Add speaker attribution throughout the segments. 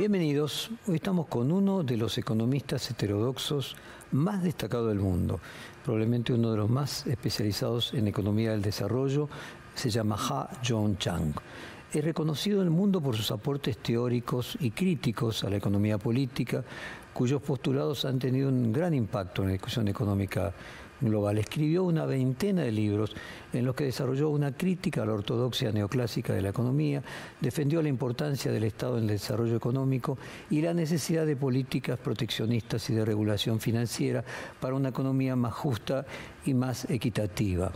Speaker 1: Bienvenidos. Hoy estamos con uno de los economistas heterodoxos más destacados del mundo, probablemente uno de los más especializados en economía del desarrollo, se llama Ha Jong Chang. Es reconocido en el mundo por sus aportes teóricos y críticos a la economía política, cuyos postulados han tenido un gran impacto en la discusión económica global. Escribió una veintena de libros en los que desarrolló una crítica a la ortodoxia neoclásica de la economía, defendió la importancia del Estado en el desarrollo económico y la necesidad de políticas proteccionistas y de regulación financiera para una economía más justa y más equitativa.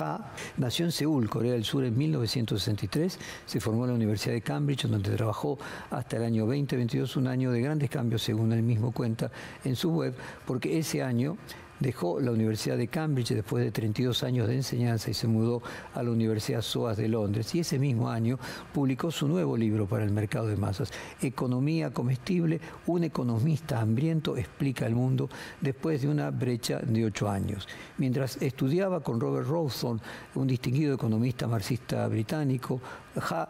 Speaker 1: Ha nació en Seúl, Corea del Sur, en 1963. Se formó en la Universidad de Cambridge, donde trabajó hasta el año 2022, un año de grandes cambios, según él mismo cuenta en su web, porque ese año Dejó la Universidad de Cambridge después de 32 años de enseñanza y se mudó a la Universidad SOAS de Londres. Y ese mismo año publicó su nuevo libro para el mercado de masas, Economía comestible, un economista hambriento explica el mundo después de una brecha de ocho años. Mientras estudiaba con Robert Rawson, un distinguido economista marxista británico, ha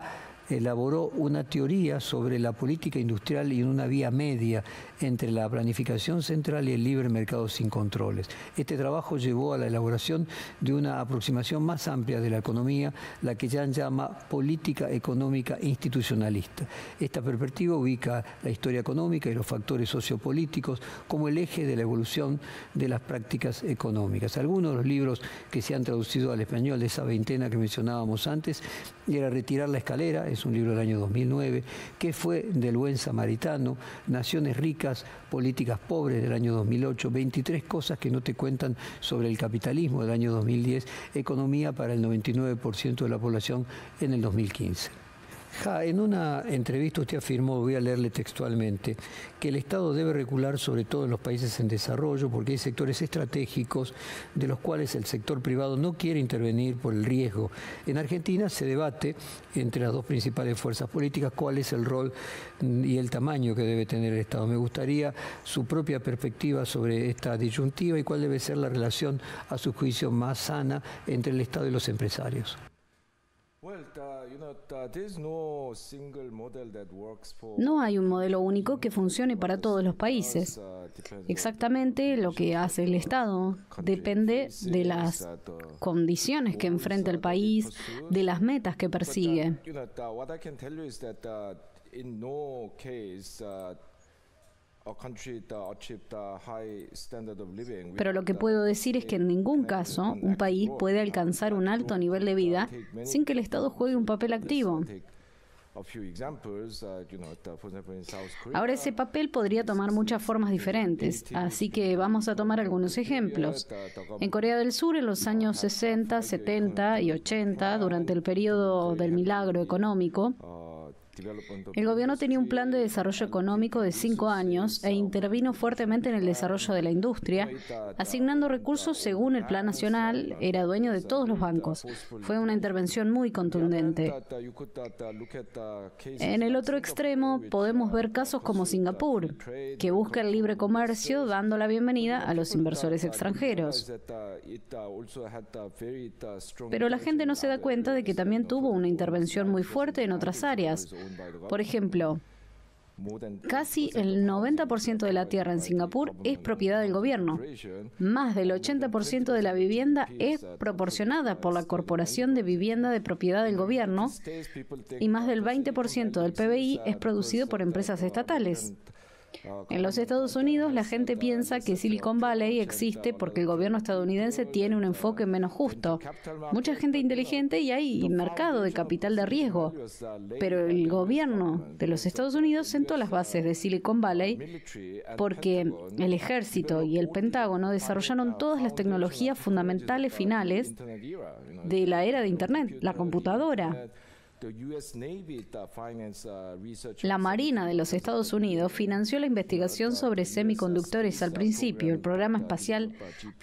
Speaker 1: elaboró una teoría sobre la política industrial y una vía media entre la planificación central y el libre mercado sin controles. Este trabajo llevó a la elaboración de una aproximación más amplia de la economía, la que Jan llama política económica institucionalista. Esta perspectiva ubica la historia económica y los factores sociopolíticos como el eje de la evolución de las prácticas económicas. Algunos de los libros que se han traducido al español de esa veintena que mencionábamos antes era Retirar la escalera, es un libro del año 2009, que fue del buen samaritano, Naciones ricas, políticas, pobres del año 2008, 23 cosas que no te cuentan sobre el capitalismo del año 2010, economía para el 99% de la población en el 2015. Ja, en una entrevista usted afirmó, voy a leerle textualmente, que el Estado debe regular sobre todo en los países en desarrollo porque hay sectores estratégicos de los cuales el sector privado no quiere intervenir por el riesgo. En Argentina se debate entre las dos principales fuerzas políticas cuál es el rol y el tamaño que debe tener el Estado. Me gustaría su propia perspectiva sobre esta disyuntiva y cuál debe ser la relación, a su juicio, más sana entre el Estado y los empresarios.
Speaker 2: Vuelta no hay un modelo
Speaker 3: único que funcione para todos los países. Exactamente lo que hace el Estado depende de las condiciones que enfrenta el país, de las metas que persigue.
Speaker 2: Uh, uh, pero lo que puedo decir es que en ningún
Speaker 3: caso un país puede alcanzar un alto nivel de vida sin que el Estado juegue un papel activo.
Speaker 2: Uh, Ahora
Speaker 3: ese papel podría tomar muchas formas diferentes, así que vamos a tomar algunos ejemplos. En Corea del Sur, en los años 60, 70 y 80, durante el periodo del milagro económico, uh, el gobierno tenía un plan de desarrollo económico de cinco años e intervino fuertemente en el desarrollo de la industria, asignando recursos según el plan nacional, era dueño de todos los bancos. Fue una intervención muy contundente. En el otro extremo podemos ver casos como Singapur, que busca el libre comercio dando la
Speaker 2: bienvenida a los inversores extranjeros. Pero
Speaker 3: la gente no se da cuenta de que también tuvo una intervención muy fuerte en otras áreas, por ejemplo, Casi el 90% de la tierra en Singapur es propiedad del gobierno. Más del 80% de la vivienda es proporcionada por la Corporación de Vivienda de Propiedad del Gobierno y más del 20% del PBI es producido por empresas estatales. En los Estados Unidos la gente piensa que Silicon Valley existe porque el gobierno estadounidense tiene un enfoque menos justo. Mucha gente inteligente y hay mercado de capital de riesgo. Pero el gobierno de los Estados Unidos sentó las bases de Silicon Valley porque el ejército y el Pentágono desarrollaron todas las tecnologías fundamentales finales de la era de Internet, la computadora
Speaker 2: Uh, la Marina de los
Speaker 3: Estados Unidos financió la investigación sobre semiconductores. Al principio, el programa espacial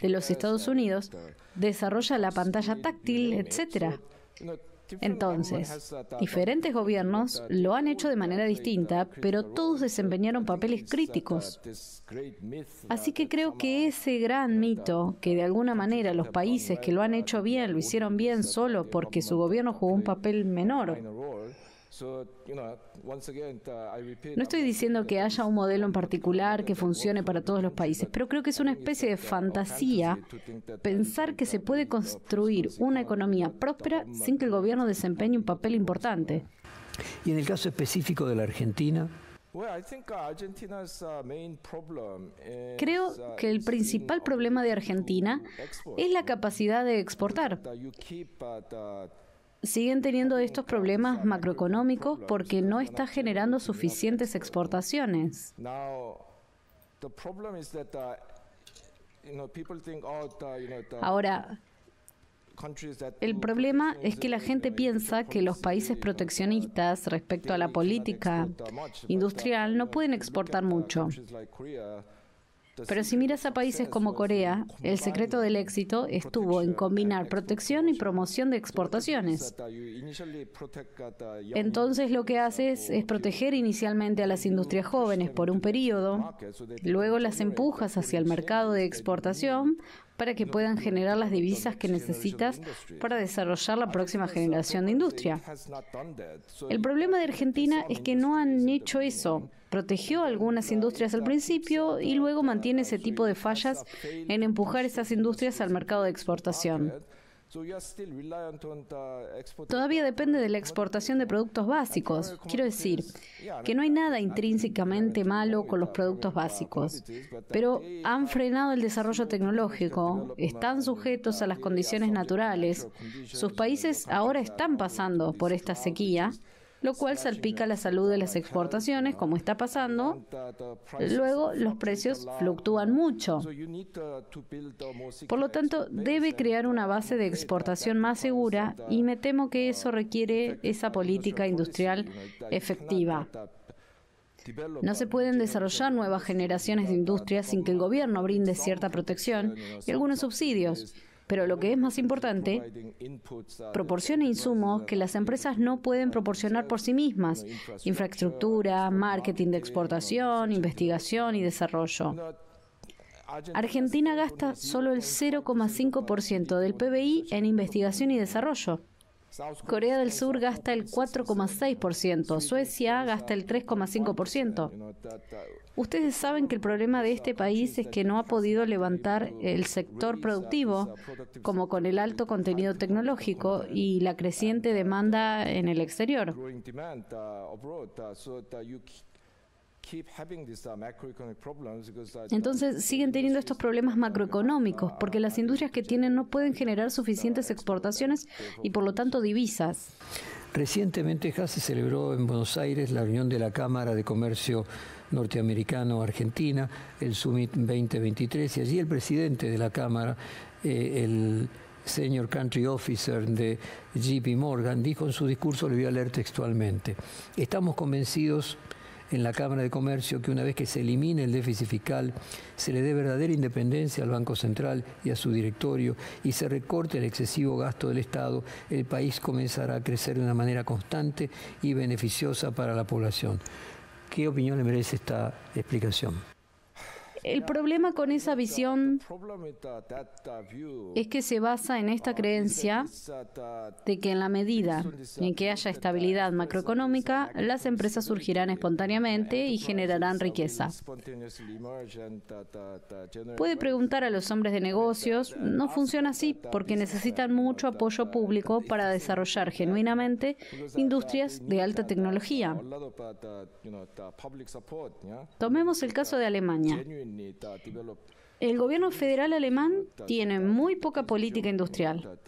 Speaker 3: de los Estados Unidos desarrolla la pantalla táctil, etc. Entonces, diferentes gobiernos lo han hecho de manera distinta, pero todos desempeñaron papeles críticos. Así que creo que ese gran mito, que de alguna manera los países que lo han hecho bien lo hicieron bien solo porque su gobierno jugó un papel menor,
Speaker 2: no estoy diciendo
Speaker 3: que haya un modelo en particular que funcione para todos los países, pero creo que es una especie de uh, fantasía uh, pensar que se puede construir una economía próspera sin que el gobierno desempeñe un papel importante. Y en el caso específico
Speaker 2: de la Argentina, uh, Creo que el principal
Speaker 3: problema de Argentina es la capacidad de exportar siguen teniendo estos problemas macroeconómicos porque no está generando suficientes exportaciones.
Speaker 2: Ahora, el
Speaker 3: problema es que la gente piensa que los países proteccionistas respecto a la política industrial no pueden exportar mucho. Pero si miras a países como Corea, el secreto del éxito estuvo en combinar protección y promoción de exportaciones. Entonces lo que haces es proteger inicialmente a las industrias jóvenes por un periodo, luego las empujas hacia el mercado de exportación para que puedan generar las divisas que necesitas para desarrollar la próxima generación de industria. El problema de Argentina es que no han hecho eso. Protegió algunas industrias al principio y luego mantiene ese tipo de fallas en empujar esas industrias al mercado de exportación. Todavía depende de la exportación de productos básicos. Quiero decir que no hay nada intrínsecamente malo con los productos uh, básicos, pero han uh, frenado el desarrollo tecnológico, están sujetos a las condiciones naturales. Sus países ahora están pasando por esta sequía lo cual salpica la salud de las exportaciones, como está pasando.
Speaker 2: Luego los precios
Speaker 3: fluctúan mucho. Por lo tanto, debe crear una base de exportación más segura y me temo que eso requiere esa política industrial efectiva. No se pueden desarrollar nuevas generaciones de industrias sin que el gobierno brinde cierta protección y algunos subsidios. Pero lo que es más importante, proporciona insumos que las empresas no pueden proporcionar por sí mismas, infraestructura, marketing de exportación, investigación y desarrollo. Argentina gasta solo el 0,5% del PBI en investigación y desarrollo. Corea del Sur gasta el 4,6%, Suecia gasta el 3,5%. Ustedes saben que el problema de este país es que no ha podido levantar el sector productivo, como con el alto contenido tecnológico y la creciente demanda en el exterior.
Speaker 2: Uh, Entonces siguen
Speaker 3: teniendo estos problemas macroeconómicos uh, porque las industrias que tienen no pueden generar suficientes uh, exportaciones y por lo tanto divisas.
Speaker 1: Recientemente ya se celebró en Buenos Aires la reunión de la Cámara de Comercio Norteamericano-Argentina, el Summit 2023, y allí el presidente de la Cámara, eh, el señor Country Officer de JP Morgan, dijo en su discurso, le voy a leer textualmente, estamos convencidos en la Cámara de Comercio que una vez que se elimine el déficit fiscal, se le dé verdadera independencia al Banco Central y a su directorio y se recorte el excesivo gasto del Estado, el país comenzará a crecer de una manera constante y beneficiosa para la población. ¿Qué opinión le merece esta explicación?
Speaker 3: El problema con esa visión es que se basa en esta creencia de que en la medida en que haya estabilidad macroeconómica, las empresas surgirán espontáneamente y generarán riqueza. Puede preguntar a los hombres de negocios, no funciona así porque necesitan mucho apoyo público para desarrollar genuinamente industrias de alta tecnología. Tomemos el caso de Alemania. El gobierno federal alemán tiene muy poca política industrial,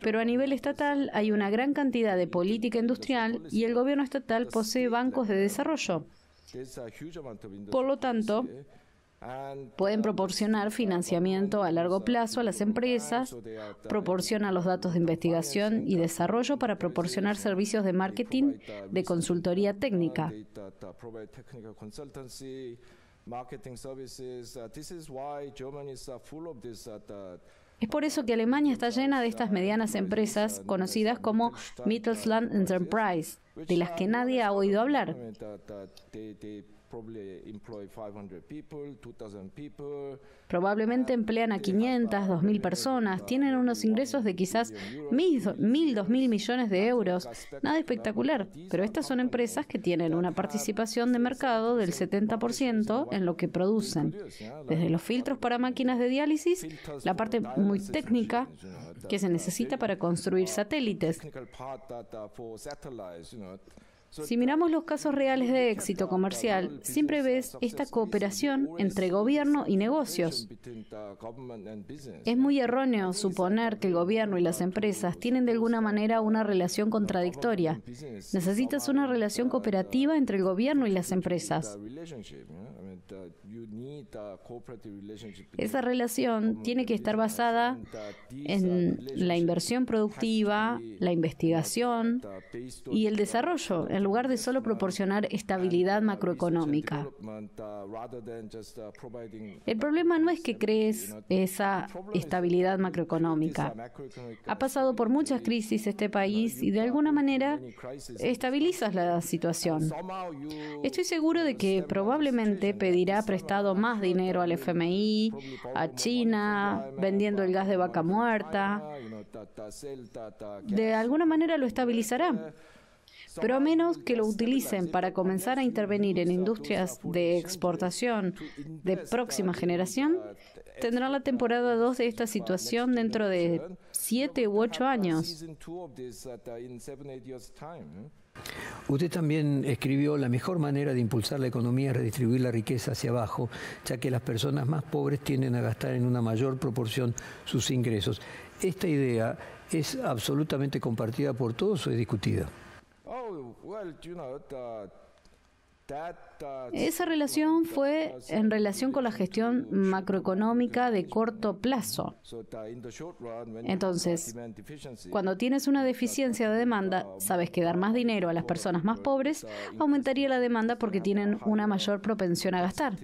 Speaker 3: pero a nivel estatal hay una gran cantidad de política industrial y el gobierno estatal posee bancos de desarrollo.
Speaker 2: Por lo tanto,
Speaker 3: Pueden proporcionar financiamiento a largo plazo a las empresas, proporcionan los datos de investigación y desarrollo para proporcionar servicios de marketing, de consultoría técnica es por eso que Alemania está llena de estas medianas empresas conocidas como Mittelstand Enterprise, de las que nadie ha oído hablar.
Speaker 2: Uh,
Speaker 3: Probablemente emplean a 500, 2.000 personas, tienen unos ingresos de quizás 1.000, 2.000 millones de euros. Nada espectacular, pero estas son empresas que tienen una participación de mercado del 70% en lo que producen, desde los filtros para máquinas de diálisis, la parte muy técnica que se necesita
Speaker 2: para construir uh, satélites. Si miramos
Speaker 3: los casos reales de éxito comercial, siempre ves esta cooperación entre gobierno y negocios. Es muy erróneo suponer que el gobierno y las empresas tienen de alguna manera una relación contradictoria. Necesitas una relación cooperativa entre el gobierno y las empresas. Esa relación tiene que estar basada en la inversión productiva, la investigación y el desarrollo, en lugar de solo proporcionar estabilidad macroeconómica. Uh, uh, el problema no es que crees esa estabilidad macroeconómica. Ha pasado por muchas crisis este país y de alguna manera estabilizas la situación. Estoy seguro de que probablemente pedirá prestado más dinero al FMI, a China, vendiendo el gas de vaca muerta. De alguna manera lo estabilizará
Speaker 2: pero a menos que lo utilicen
Speaker 3: para comenzar a intervenir en industrias de exportación de próxima generación, tendrá la temporada 2 de esta situación dentro de 7 u 8 años.
Speaker 1: Usted también escribió, la mejor manera de impulsar la economía es redistribuir la riqueza hacia abajo, ya que las personas más pobres tienden a gastar en una mayor proporción sus ingresos. ¿Esta idea es absolutamente compartida por todos o es discutida? Oh,
Speaker 2: esa relación fue en relación con
Speaker 3: la gestión macroeconómica de corto plazo.
Speaker 2: Entonces, cuando
Speaker 3: tienes una deficiencia de demanda, sabes que dar más dinero a las personas más pobres aumentaría la demanda porque tienen una mayor propensión a gastar.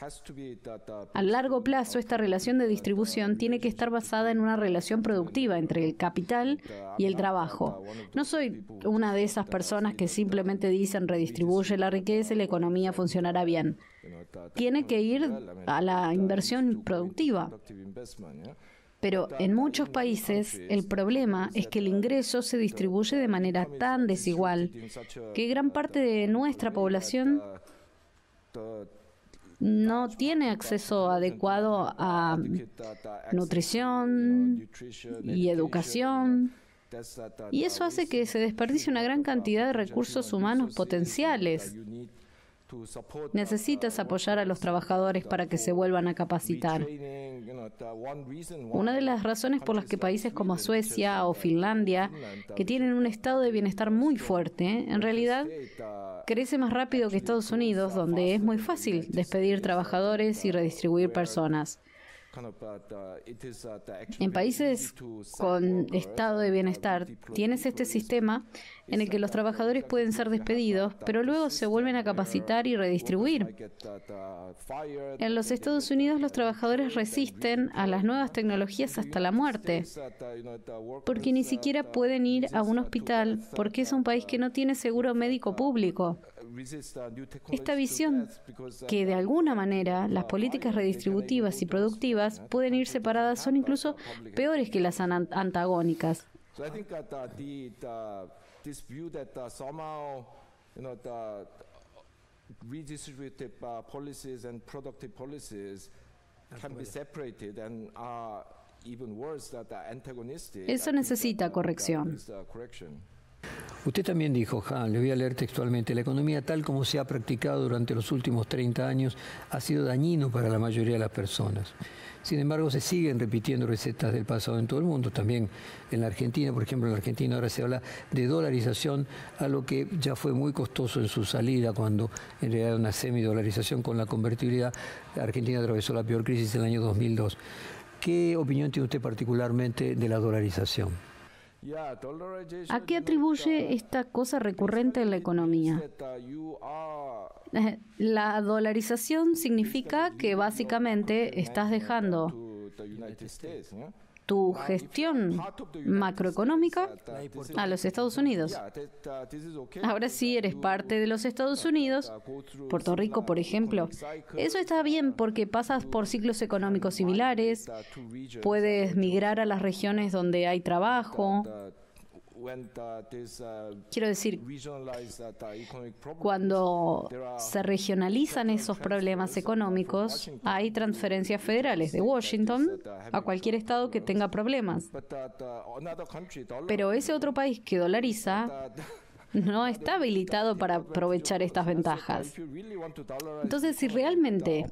Speaker 2: Uh, a largo
Speaker 3: plazo, esta relación de distribución tiene que estar basada en una relación productiva entre el capital y el trabajo. No soy una de esas personas que simplemente dicen redistribuye la riqueza y la economía funcionará bien. Tiene que ir a la inversión productiva. Pero en muchos países el problema es que el ingreso se distribuye de manera tan desigual que gran parte de nuestra población no tiene acceso adecuado a nutrición y educación. Y eso hace que se desperdicie una gran cantidad de recursos humanos potenciales Necesitas apoyar a los trabajadores para que se vuelvan a capacitar. Una de las razones por las que países como Suecia o Finlandia, que tienen un estado de bienestar muy fuerte, en realidad crece más rápido que Estados Unidos, donde es muy fácil despedir trabajadores y redistribuir personas.
Speaker 2: Uh, uh,
Speaker 3: en países con estado de uh, bienestar tienes este sistema en el que los trabajadores pueden ser despedidos, pero luego se vuelven a capacitar y redistribuir. En los Estados Unidos los trabajadores resisten a las nuevas tecnologías hasta la muerte, porque ni siquiera pueden ir a un hospital, porque es un país que no tiene seguro médico público.
Speaker 2: Esta visión que
Speaker 3: de alguna manera las políticas redistributivas y productivas pueden ir separadas son incluso peores que las antagónicas.
Speaker 2: Eso necesita corrección.
Speaker 1: Usted también dijo, Juan, le voy a leer textualmente, la economía tal como se ha practicado durante los últimos 30 años ha sido dañino para la mayoría de las personas. Sin embargo, se siguen repitiendo recetas del pasado en todo el mundo, también en la Argentina, por ejemplo, en la Argentina ahora se habla de dolarización, a lo que ya fue muy costoso en su salida, cuando en realidad una semidolarización con la convertibilidad, la Argentina atravesó la peor crisis en el año 2002. ¿Qué opinión tiene usted particularmente de la dolarización?
Speaker 3: ¿A qué atribuye esta cosa recurrente en la economía? La dolarización significa que básicamente estás dejando
Speaker 2: tu gestión macroeconómica a los Estados Unidos.
Speaker 3: Ahora sí eres parte de los Estados Unidos. Puerto Rico, por ejemplo. Eso está bien porque pasas por ciclos económicos similares, puedes migrar a las regiones donde hay trabajo,
Speaker 2: Uh, Quiero decir,
Speaker 3: cuando se regionalizan esos problemas económicos, hay transferencias federales de Washington uh, a cualquier estado que tenga problemas.
Speaker 2: Uh,
Speaker 3: Pero ese otro país que dolariza no está habilitado para aprovechar estas ventajas.
Speaker 2: Entonces, si realmente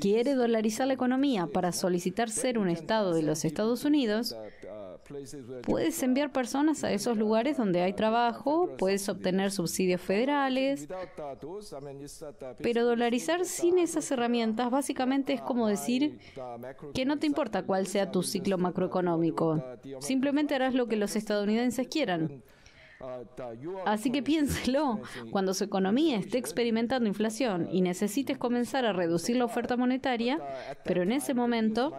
Speaker 3: quiere dolarizar la economía para solicitar ser un Estado de los Estados Unidos, puedes enviar personas a esos lugares donde hay trabajo, puedes obtener subsidios federales,
Speaker 2: pero dolarizar sin
Speaker 3: esas herramientas básicamente es como decir que no te importa cuál sea tu ciclo macroeconómico, simplemente harás lo que los estadounidenses quieran. Así que piénselo, cuando su economía esté experimentando inflación y necesites comenzar a reducir la oferta monetaria, pero en ese momento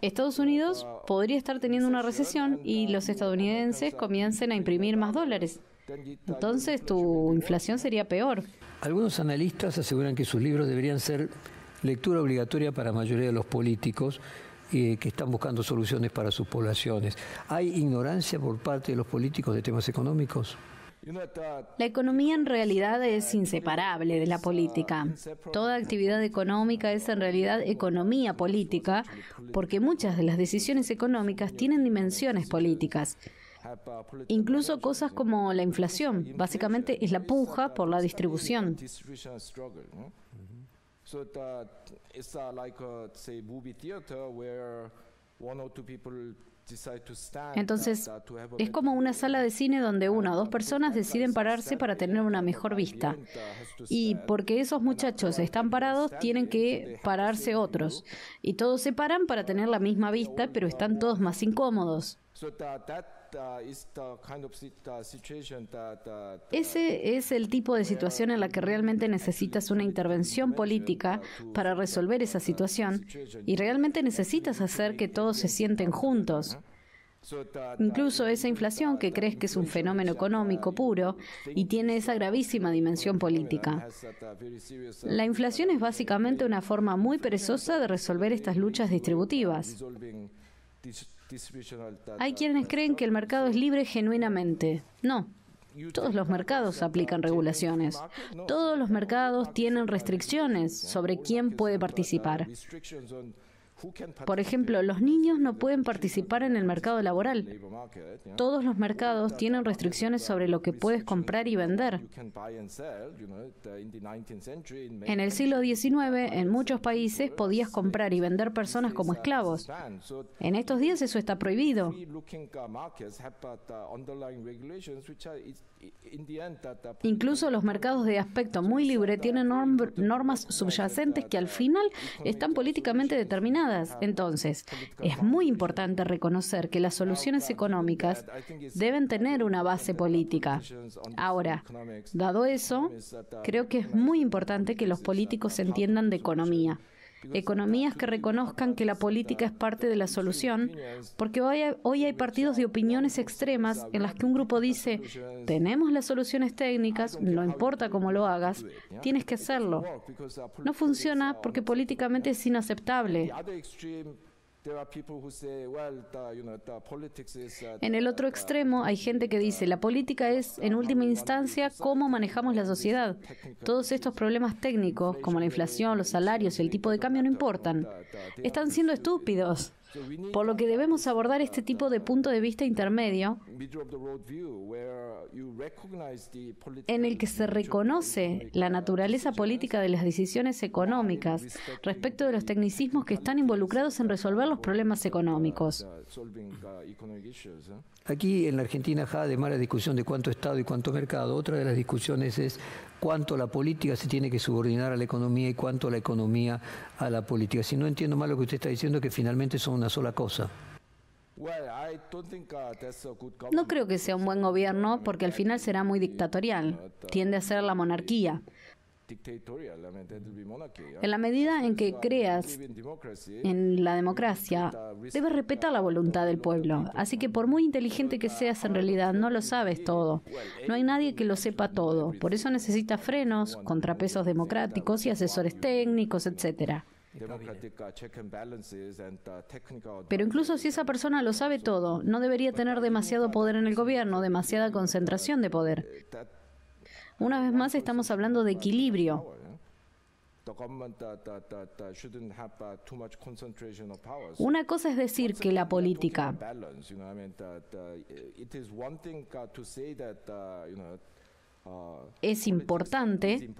Speaker 3: Estados Unidos podría estar teniendo una recesión y los estadounidenses comiencen a imprimir más dólares. Entonces tu inflación sería
Speaker 1: peor. Algunos analistas aseguran que sus libros deberían ser lectura obligatoria para la mayoría de los políticos eh, que están buscando soluciones para sus poblaciones. ¿Hay ignorancia por parte de los políticos de temas económicos?
Speaker 2: La
Speaker 3: economía en realidad es inseparable de la política. Toda actividad económica es en realidad economía política porque muchas de las decisiones económicas tienen dimensiones políticas. Incluso cosas como la inflación, básicamente es la puja por la distribución
Speaker 2: entonces, es
Speaker 3: como una sala de cine donde una o dos personas deciden pararse para tener una mejor vista.
Speaker 2: Uh,
Speaker 3: y porque esos muchachos están parados, tienen que pararse otros. Y todos se paran para tener la misma vista, pero uh, están todos más incómodos.
Speaker 2: Uh, ese es el
Speaker 3: tipo de situación en la que realmente necesitas una intervención política para resolver esa situación y realmente necesitas hacer que todos se sienten juntos. Incluso esa inflación que crees que es un fenómeno económico puro y tiene esa gravísima dimensión política. La inflación es básicamente una forma muy perezosa de resolver estas luchas distributivas.
Speaker 2: Hay quienes creen
Speaker 3: que el mercado es libre genuinamente. No, todos los mercados aplican regulaciones. Todos los mercados tienen restricciones sobre quién puede participar. Por ejemplo, los niños no pueden participar en el mercado laboral.
Speaker 2: Todos los mercados tienen
Speaker 3: restricciones sobre lo que puedes comprar y vender. En el siglo XIX, en muchos países podías comprar y vender personas como esclavos. En estos días eso está prohibido.
Speaker 2: Incluso los mercados
Speaker 3: de aspecto muy libre tienen normas subyacentes que al final están políticamente determinadas. Entonces, es muy importante reconocer que las soluciones económicas deben tener una base política. Ahora, dado eso, creo que es muy importante que los políticos entiendan de economía economías que reconozcan que la política es parte de la solución, porque hoy, hay partidos de opiniones extremas en las que un grupo dice, tenemos las soluciones técnicas, no importa cómo lo hagas, tienes que hacerlo. No funciona porque políticamente es inaceptable.
Speaker 2: En el otro uh, extremo hay gente
Speaker 3: que dice, la política es, en última instancia, cómo manejamos la sociedad. Todos estos problemas técnicos, como la inflación, los salarios el tipo de cambio, no importan. Están siendo estúpidos por lo que debemos abordar este tipo de punto de vista intermedio en el que se reconoce la naturaleza política de las decisiones económicas respecto de los tecnicismos que
Speaker 1: están involucrados en
Speaker 3: resolver los problemas económicos.
Speaker 1: Aquí en la Argentina, además de la discusión de cuánto Estado y cuánto mercado, otra de las discusiones es cuánto la política se tiene que subordinar a la economía y cuánto la economía a la política. Si no entiendo mal lo que usted está diciendo, que finalmente son una sola cosa.
Speaker 2: No
Speaker 3: creo que sea un buen gobierno porque al final será muy dictatorial. Tiende a ser la monarquía.
Speaker 2: En la medida en que creas en la democracia, debes respetar
Speaker 3: la voluntad del pueblo. Así que por muy inteligente que seas en realidad, no lo sabes todo. Eh, no hay nadie que lo sepa todo. Por eso necesitas frenos, contrapesos democráticos y asesores técnicos, etc. Uh, Pero incluso si esa persona lo sabe todo, no debería pues tener demasiado poder en el gobierno, demasiada concentración de poder. Eh, una vez más estamos hablando de equilibrio.
Speaker 2: Una cosa es decir que la política es importante,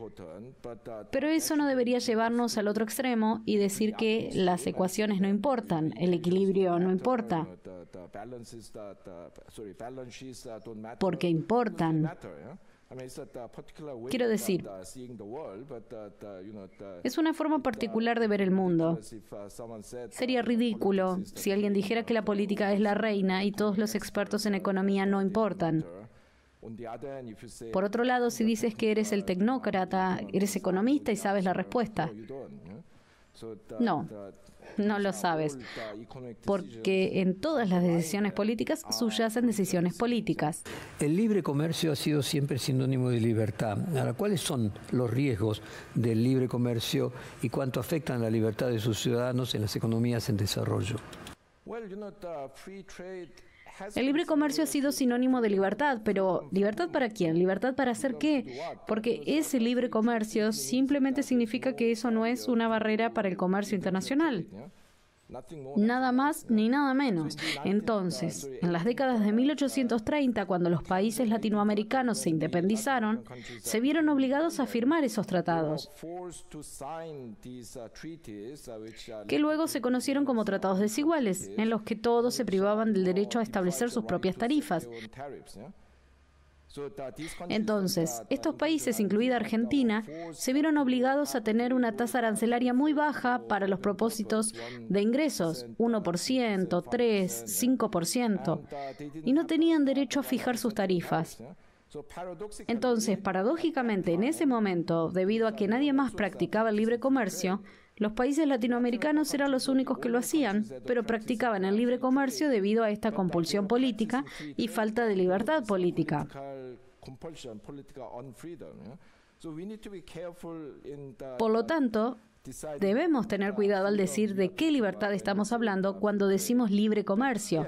Speaker 3: pero eso no debería llevarnos al otro extremo y decir que las ecuaciones no importan, el equilibrio no importa,
Speaker 2: porque importan. Uh, Quiero uh, decir, uh, es una forma particular de ver el mundo.
Speaker 3: Sería ridículo si alguien dijera que la política es la reina y todos los expertos en economía no importan. Por otro lado, si dices que eres el tecnócrata, eres economista y sabes la respuesta. No, no lo sabes,
Speaker 2: porque
Speaker 3: en todas las decisiones políticas subyacen decisiones políticas.
Speaker 1: El libre comercio ha sido siempre sinónimo de libertad. Ahora, ¿cuáles son los riesgos del libre comercio y cuánto afectan la libertad de sus ciudadanos en las economías en desarrollo? El libre
Speaker 3: comercio ha sido sinónimo de libertad, pero ¿libertad para quién? ¿Libertad para hacer qué? Porque ese libre comercio simplemente significa que eso no es una barrera para el comercio internacional. Nada más ni nada menos. Entonces, en las décadas de 1830, cuando los países latinoamericanos se independizaron, se vieron obligados a firmar esos tratados,
Speaker 2: uh, uh, uh, que luego se conocieron
Speaker 3: como tratados desiguales, en los que todos se privaban del derecho a establecer sus propias tarifas. Entonces, estos países, incluida Argentina, se vieron obligados a tener una tasa arancelaria muy baja para los propósitos de ingresos, 1%, 3, 5%, y no tenían derecho a fijar sus tarifas. Entonces, paradójicamente, en ese momento, debido a que nadie más practicaba el libre comercio, los países latinoamericanos eran los únicos que lo hacían, pero practicaban el libre comercio debido a esta compulsión política y falta de libertad política.
Speaker 2: Por lo tanto, Debemos
Speaker 3: tener cuidado al decir de qué libertad estamos hablando cuando decimos libre comercio.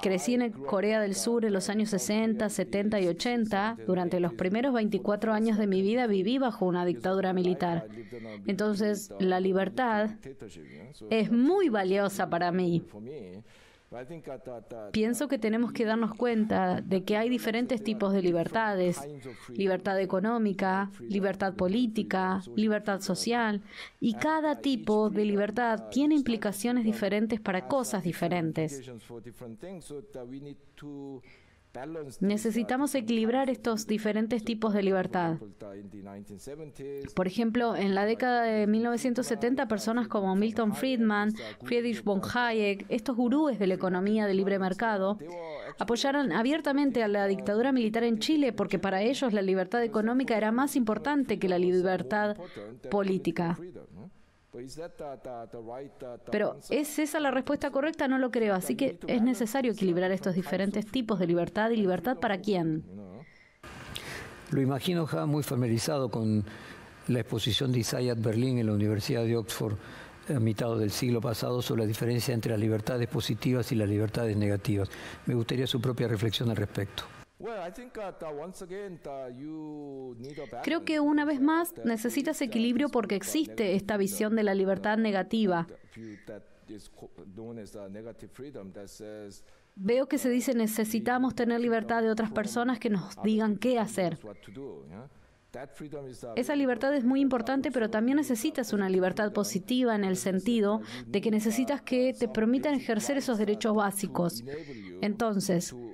Speaker 2: Crecí en Corea del
Speaker 3: Sur en los años 60, 70 y 80. Durante los primeros 24 años de mi vida viví bajo una dictadura militar. Entonces, la libertad es muy valiosa para mí. Pienso que tenemos que darnos cuenta de que hay diferentes tipos de libertades, libertad económica, libertad política, libertad social, y cada tipo de libertad tiene implicaciones diferentes para cosas diferentes.
Speaker 2: Necesitamos
Speaker 3: equilibrar estos diferentes tipos de libertad. Por ejemplo, en la década de 1970, personas como Milton Friedman, Friedrich von Hayek, estos gurúes de la economía de libre mercado, apoyaron abiertamente a la dictadura militar en Chile porque para ellos la libertad económica era más importante que la libertad política.
Speaker 2: Pues Pero ¿es esa la respuesta correcta? No lo creo. Así que es necesario equilibrar estos diferentes tipos
Speaker 3: de libertad y libertad para quién.
Speaker 1: Lo imagino ya muy familiarizado con la exposición de Isaiah Berlin en la Universidad de Oxford a mitad del siglo pasado sobre la diferencia entre las libertades positivas y las libertades negativas. Me gustaría su propia reflexión al respecto.
Speaker 2: Creo que una
Speaker 3: vez más necesitas equilibrio porque existe esta visión de la libertad negativa. Veo que se uh, dice necesitamos tener libertad de otras personas que nos digan qué hacer. Esa libertad es muy importante, pero también necesitas una libertad positiva en el sentido de que necesitas que te permitan ejercer esos derechos básicos. Entonces,
Speaker 2: uh,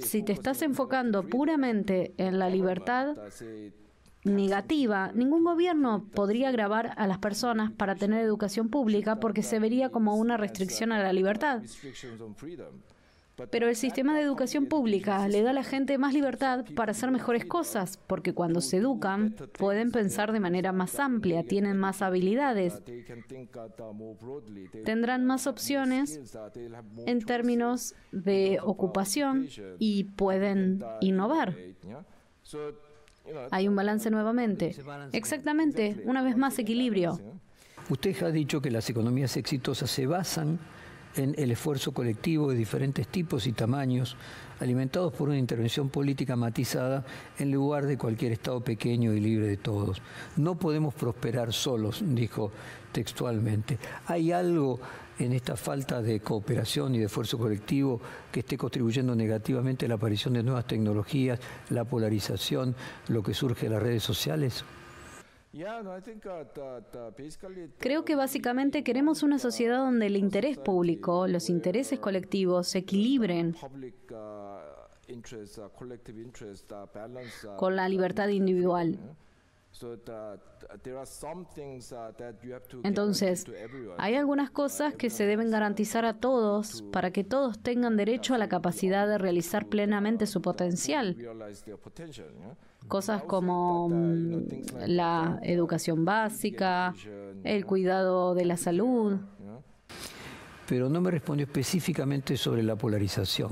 Speaker 2: si te estás enfocando
Speaker 3: puramente en la libertad,
Speaker 2: uh,
Speaker 3: negativa, ningún gobierno podría grabar a las personas para tener educación pública porque se vería como una restricción a la libertad. Pero el sistema de educación pública le da a la gente más libertad para hacer mejores cosas, porque cuando se educan pueden pensar de manera más amplia, tienen más habilidades, tendrán más opciones en términos de ocupación y pueden innovar. Hay un balance nuevamente. Exactamente, una vez más equilibrio.
Speaker 1: Usted ha dicho que las economías exitosas se basan en el esfuerzo colectivo de diferentes tipos y tamaños, alimentados por una intervención política matizada en lugar de cualquier Estado pequeño y libre de todos. No podemos prosperar solos, dijo textualmente. Hay algo en esta falta de cooperación y de esfuerzo colectivo que esté contribuyendo negativamente a la aparición de nuevas tecnologías, la polarización, lo que surge de las redes sociales?
Speaker 2: Uh,
Speaker 3: Creo que básicamente queremos una uh, sociedad donde el interés público, los intereses uh, colectivos se equilibren
Speaker 2: con la libertad individual. Entonces, hay algunas
Speaker 3: cosas que se deben garantizar a todos para que todos tengan derecho a la capacidad de realizar plenamente su potencial. Cosas como mm, la educación básica, el cuidado de la salud.
Speaker 1: Pero no me respondió específicamente sobre la polarización.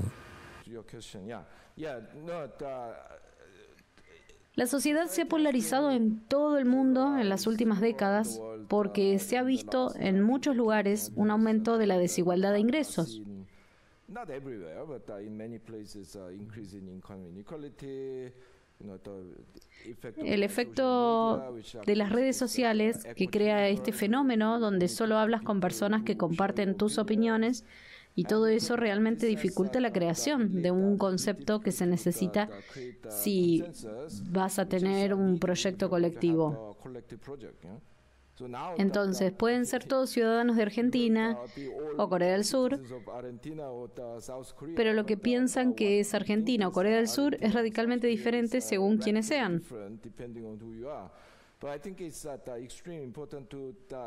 Speaker 3: La sociedad se ha polarizado en todo el mundo en las últimas décadas porque se ha visto en muchos lugares un aumento de la desigualdad de ingresos
Speaker 2: el efecto de las redes sociales que crea este fenómeno
Speaker 3: donde solo hablas con personas que comparten tus opiniones y todo eso realmente dificulta la creación de un concepto que se necesita si vas a tener un proyecto colectivo.
Speaker 2: Entonces, pueden ser
Speaker 3: todos ciudadanos de Argentina o Corea del Sur, pero lo que piensan que es Argentina o Corea del Sur es radicalmente diferente según quienes sean.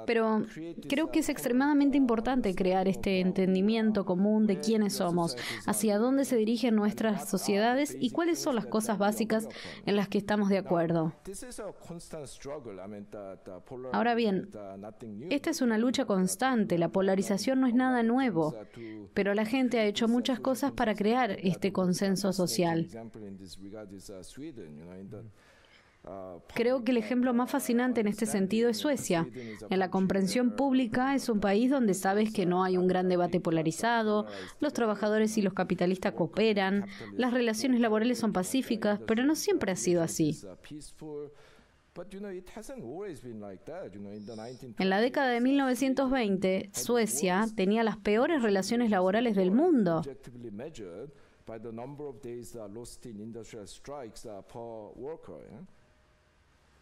Speaker 3: Pero creo que es extremadamente importante crear este entendimiento común de quiénes somos, hacia dónde se dirigen nuestras sociedades y cuáles son las cosas básicas en las que estamos de acuerdo.
Speaker 2: Ahora bien, esta
Speaker 3: es una lucha constante, la polarización no es nada nuevo, pero la gente ha hecho muchas cosas para crear este consenso social.
Speaker 2: Creo que el ejemplo
Speaker 3: más fascinante en este sentido es Suecia. En la comprensión pública es un país donde sabes que no hay un gran debate polarizado, los trabajadores y los capitalistas cooperan, las relaciones laborales son pacíficas, pero no siempre ha sido así. En la década de 1920, Suecia tenía las peores relaciones laborales del mundo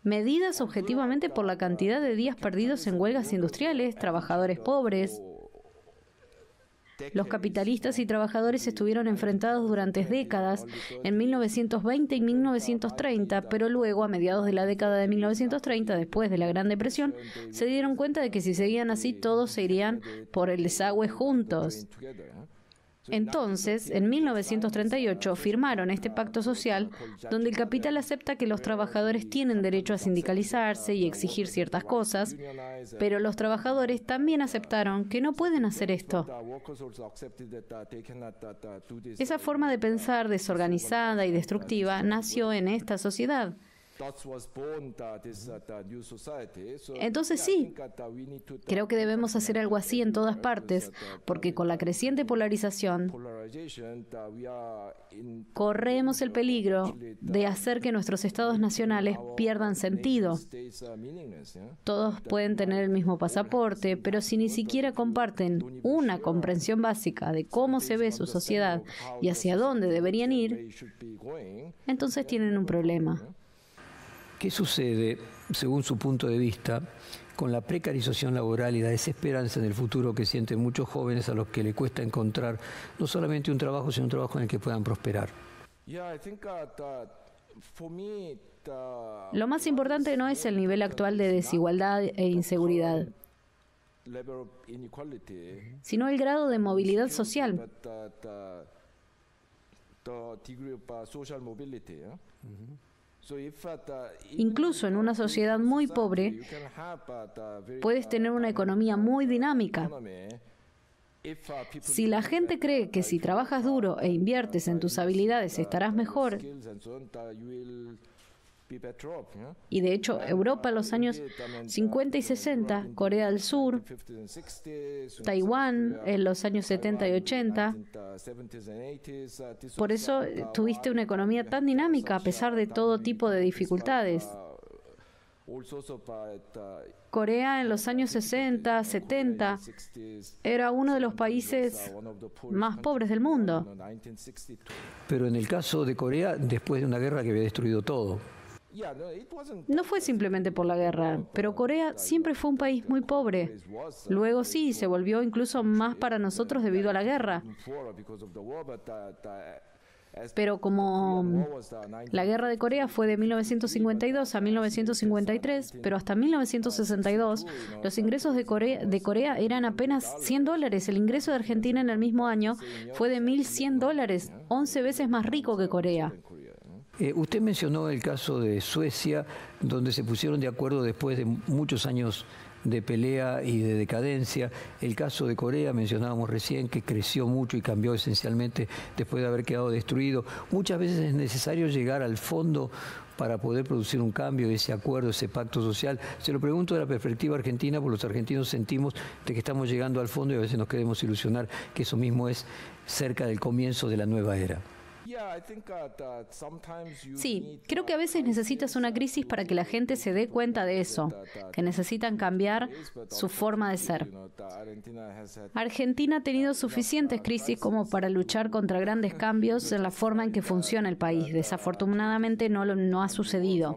Speaker 3: medidas objetivamente por la cantidad de días perdidos en huelgas industriales, trabajadores pobres. Los capitalistas y trabajadores estuvieron enfrentados durante décadas, en 1920 y 1930, pero luego, a mediados de la década de 1930, después de la Gran Depresión, se dieron cuenta de que si seguían así todos se irían por el desagüe juntos. Entonces, en 1938 firmaron este pacto social donde el capital acepta que los trabajadores tienen derecho a sindicalizarse y exigir ciertas cosas, pero los trabajadores también aceptaron que no pueden hacer esto. Esa forma de pensar desorganizada y destructiva nació en esta sociedad
Speaker 2: entonces sí,
Speaker 3: creo que debemos hacer algo así en todas partes, porque con la creciente polarización corremos el peligro de hacer que nuestros estados nacionales pierdan sentido. Todos pueden tener el mismo pasaporte, pero si ni siquiera comparten una comprensión básica de cómo se ve su sociedad y hacia dónde deberían ir, entonces tienen un problema.
Speaker 1: ¿Qué sucede, según su punto de vista, con la precarización laboral y la desesperanza en el futuro que sienten muchos jóvenes a los que le cuesta encontrar no solamente un trabajo, sino un trabajo en el que puedan prosperar? Uh, Lo más importante
Speaker 2: no es el nivel actual de
Speaker 3: desigualdad e inseguridad, sino el grado de movilidad social.
Speaker 2: Uh, Incluso en una sociedad muy pobre puedes tener una economía muy dinámica. Eh. Uh, si la
Speaker 3: gente cree que si trabajas duro e inviertes en tus habilidades estarás uh, mejor,
Speaker 2: y de hecho, Europa en los años 50 y 60, Corea del Sur, Taiwán en los años 70 y 80. Por eso eh, tuviste
Speaker 3: una economía tan dinámica a pesar de todo tipo de dificultades. Corea en los años 60, 70 era uno de los países más pobres del mundo.
Speaker 1: Pero en el caso de Corea, después de una guerra que había destruido todo.
Speaker 3: No fue simplemente por la guerra, pero Corea siempre fue un país muy pobre. Luego sí, se volvió incluso más para nosotros debido a la guerra.
Speaker 2: Pero como la guerra
Speaker 3: de Corea fue de 1952 a 1953, pero hasta 1962 los ingresos de Corea, de Corea eran apenas 100 dólares. El ingreso de Argentina en el mismo año fue de 1.100 dólares, 11 veces más rico que Corea.
Speaker 1: Eh, usted mencionó el caso de Suecia, donde se pusieron de acuerdo después de muchos años de pelea y de decadencia. El caso de Corea, mencionábamos recién, que creció mucho y cambió esencialmente después de haber quedado destruido. Muchas veces es necesario llegar al fondo para poder producir un cambio, ese acuerdo, ese pacto social. Se lo pregunto de la perspectiva argentina, porque los argentinos sentimos de que estamos llegando al fondo y a veces nos queremos ilusionar que eso mismo es cerca del comienzo de la nueva era.
Speaker 2: Uh, sí,
Speaker 3: creo que a veces necesitas una crisis para que la gente se dé cuenta de eso, que necesitan cambiar su forma de ser. Argentina ha tenido uh, suficientes uh, crisis como para luchar contra grandes cambios en la forma en que funciona el país. Desafortunadamente no, ha sucedido.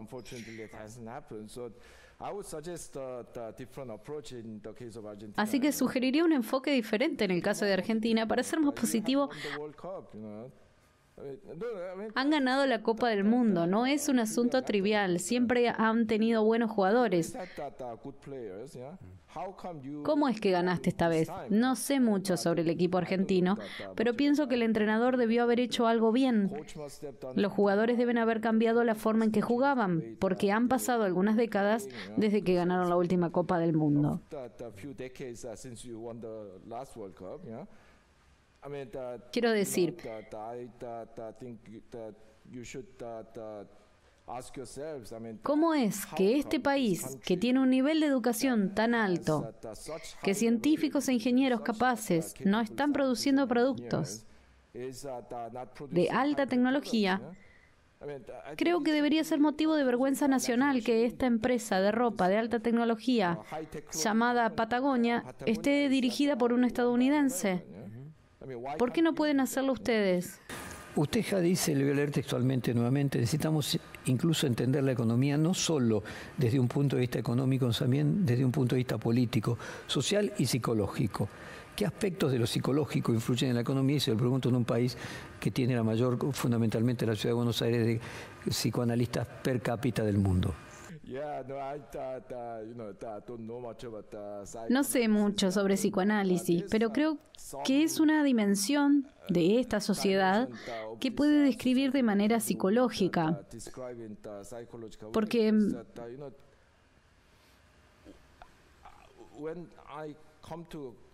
Speaker 2: Así que sugeriría
Speaker 3: un enfoque diferente en el caso de Argentina para ser más positivo han ganado la Copa del Mundo, no es un asunto trivial, siempre han tenido buenos jugadores.
Speaker 2: ¿Cómo es que ganaste esta vez? No
Speaker 3: sé mucho sobre el equipo argentino, pero pienso que el entrenador debió haber hecho algo bien. Los jugadores deben haber cambiado la forma en que jugaban, porque han pasado algunas décadas desde que ganaron la última Copa del Mundo.
Speaker 2: Quiero decir, ¿Cómo es que este país,
Speaker 3: que tiene un nivel de educación tan alto, que científicos e ingenieros capaces no están produciendo productos
Speaker 2: de alta tecnología,
Speaker 3: creo que debería ser motivo de vergüenza nacional que esta empresa de ropa de alta tecnología llamada Patagonia esté dirigida por un estadounidense? ¿Por qué no pueden hacerlo ustedes?
Speaker 1: Usted ya dice, le voy a leer textualmente nuevamente, necesitamos incluso entender la economía no solo desde un punto de vista económico, también desde un punto de vista político, social y psicológico. ¿Qué aspectos de lo psicológico influyen en la economía? Y se lo pregunto en un país que tiene la mayor, fundamentalmente la ciudad de Buenos Aires, de psicoanalistas per cápita del mundo.
Speaker 2: No sé mucho sobre
Speaker 3: psicoanálisis, pero uh, creo que es una dimensión de esta sociedad uh, que puede describir de manera psicológica.
Speaker 2: Porque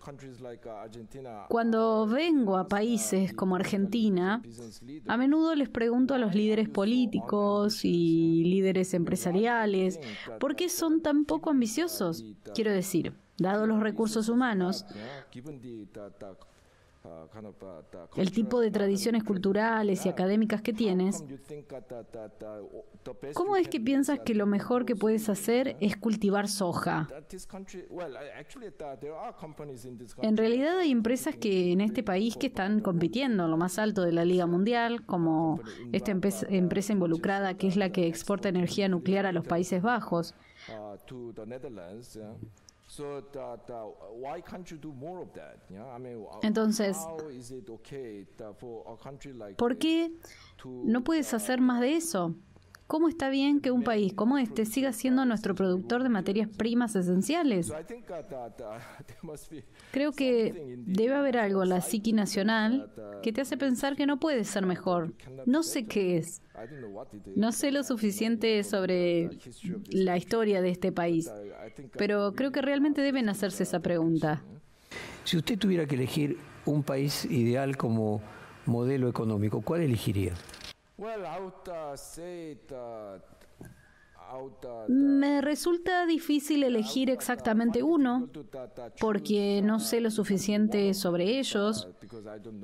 Speaker 2: Uh,
Speaker 3: Cuando uh, vengo a uh, países como Argentina, a menudo les pregunto a los líderes políticos y líderes empresariales por qué son tan poco ambiciosos. Quiero decir, dado los recursos humanos,
Speaker 2: el tipo de tradiciones
Speaker 3: culturales y académicas que tienes, ¿cómo es que piensas que lo mejor que puedes hacer es cultivar soja? En realidad hay empresas que en este país que están compitiendo lo más alto de la Liga Mundial, como esta empresa involucrada que es la que exporta energía nuclear a los Países Bajos.
Speaker 2: Entonces, ¿por
Speaker 3: qué no puedes uh, hacer más de eso? ¿Cómo está bien que un país como este siga siendo nuestro productor de materias primas esenciales? Creo que debe haber algo en la psiqui nacional que te hace pensar que no puede ser mejor. No sé qué es. No sé lo suficiente sobre la historia de este país, pero creo que realmente deben hacerse esa pregunta.
Speaker 1: Si usted tuviera que elegir un país ideal como modelo económico, ¿cuál elegiría?
Speaker 2: Me
Speaker 3: resulta difícil elegir exactamente uno porque no sé lo suficiente sobre ellos,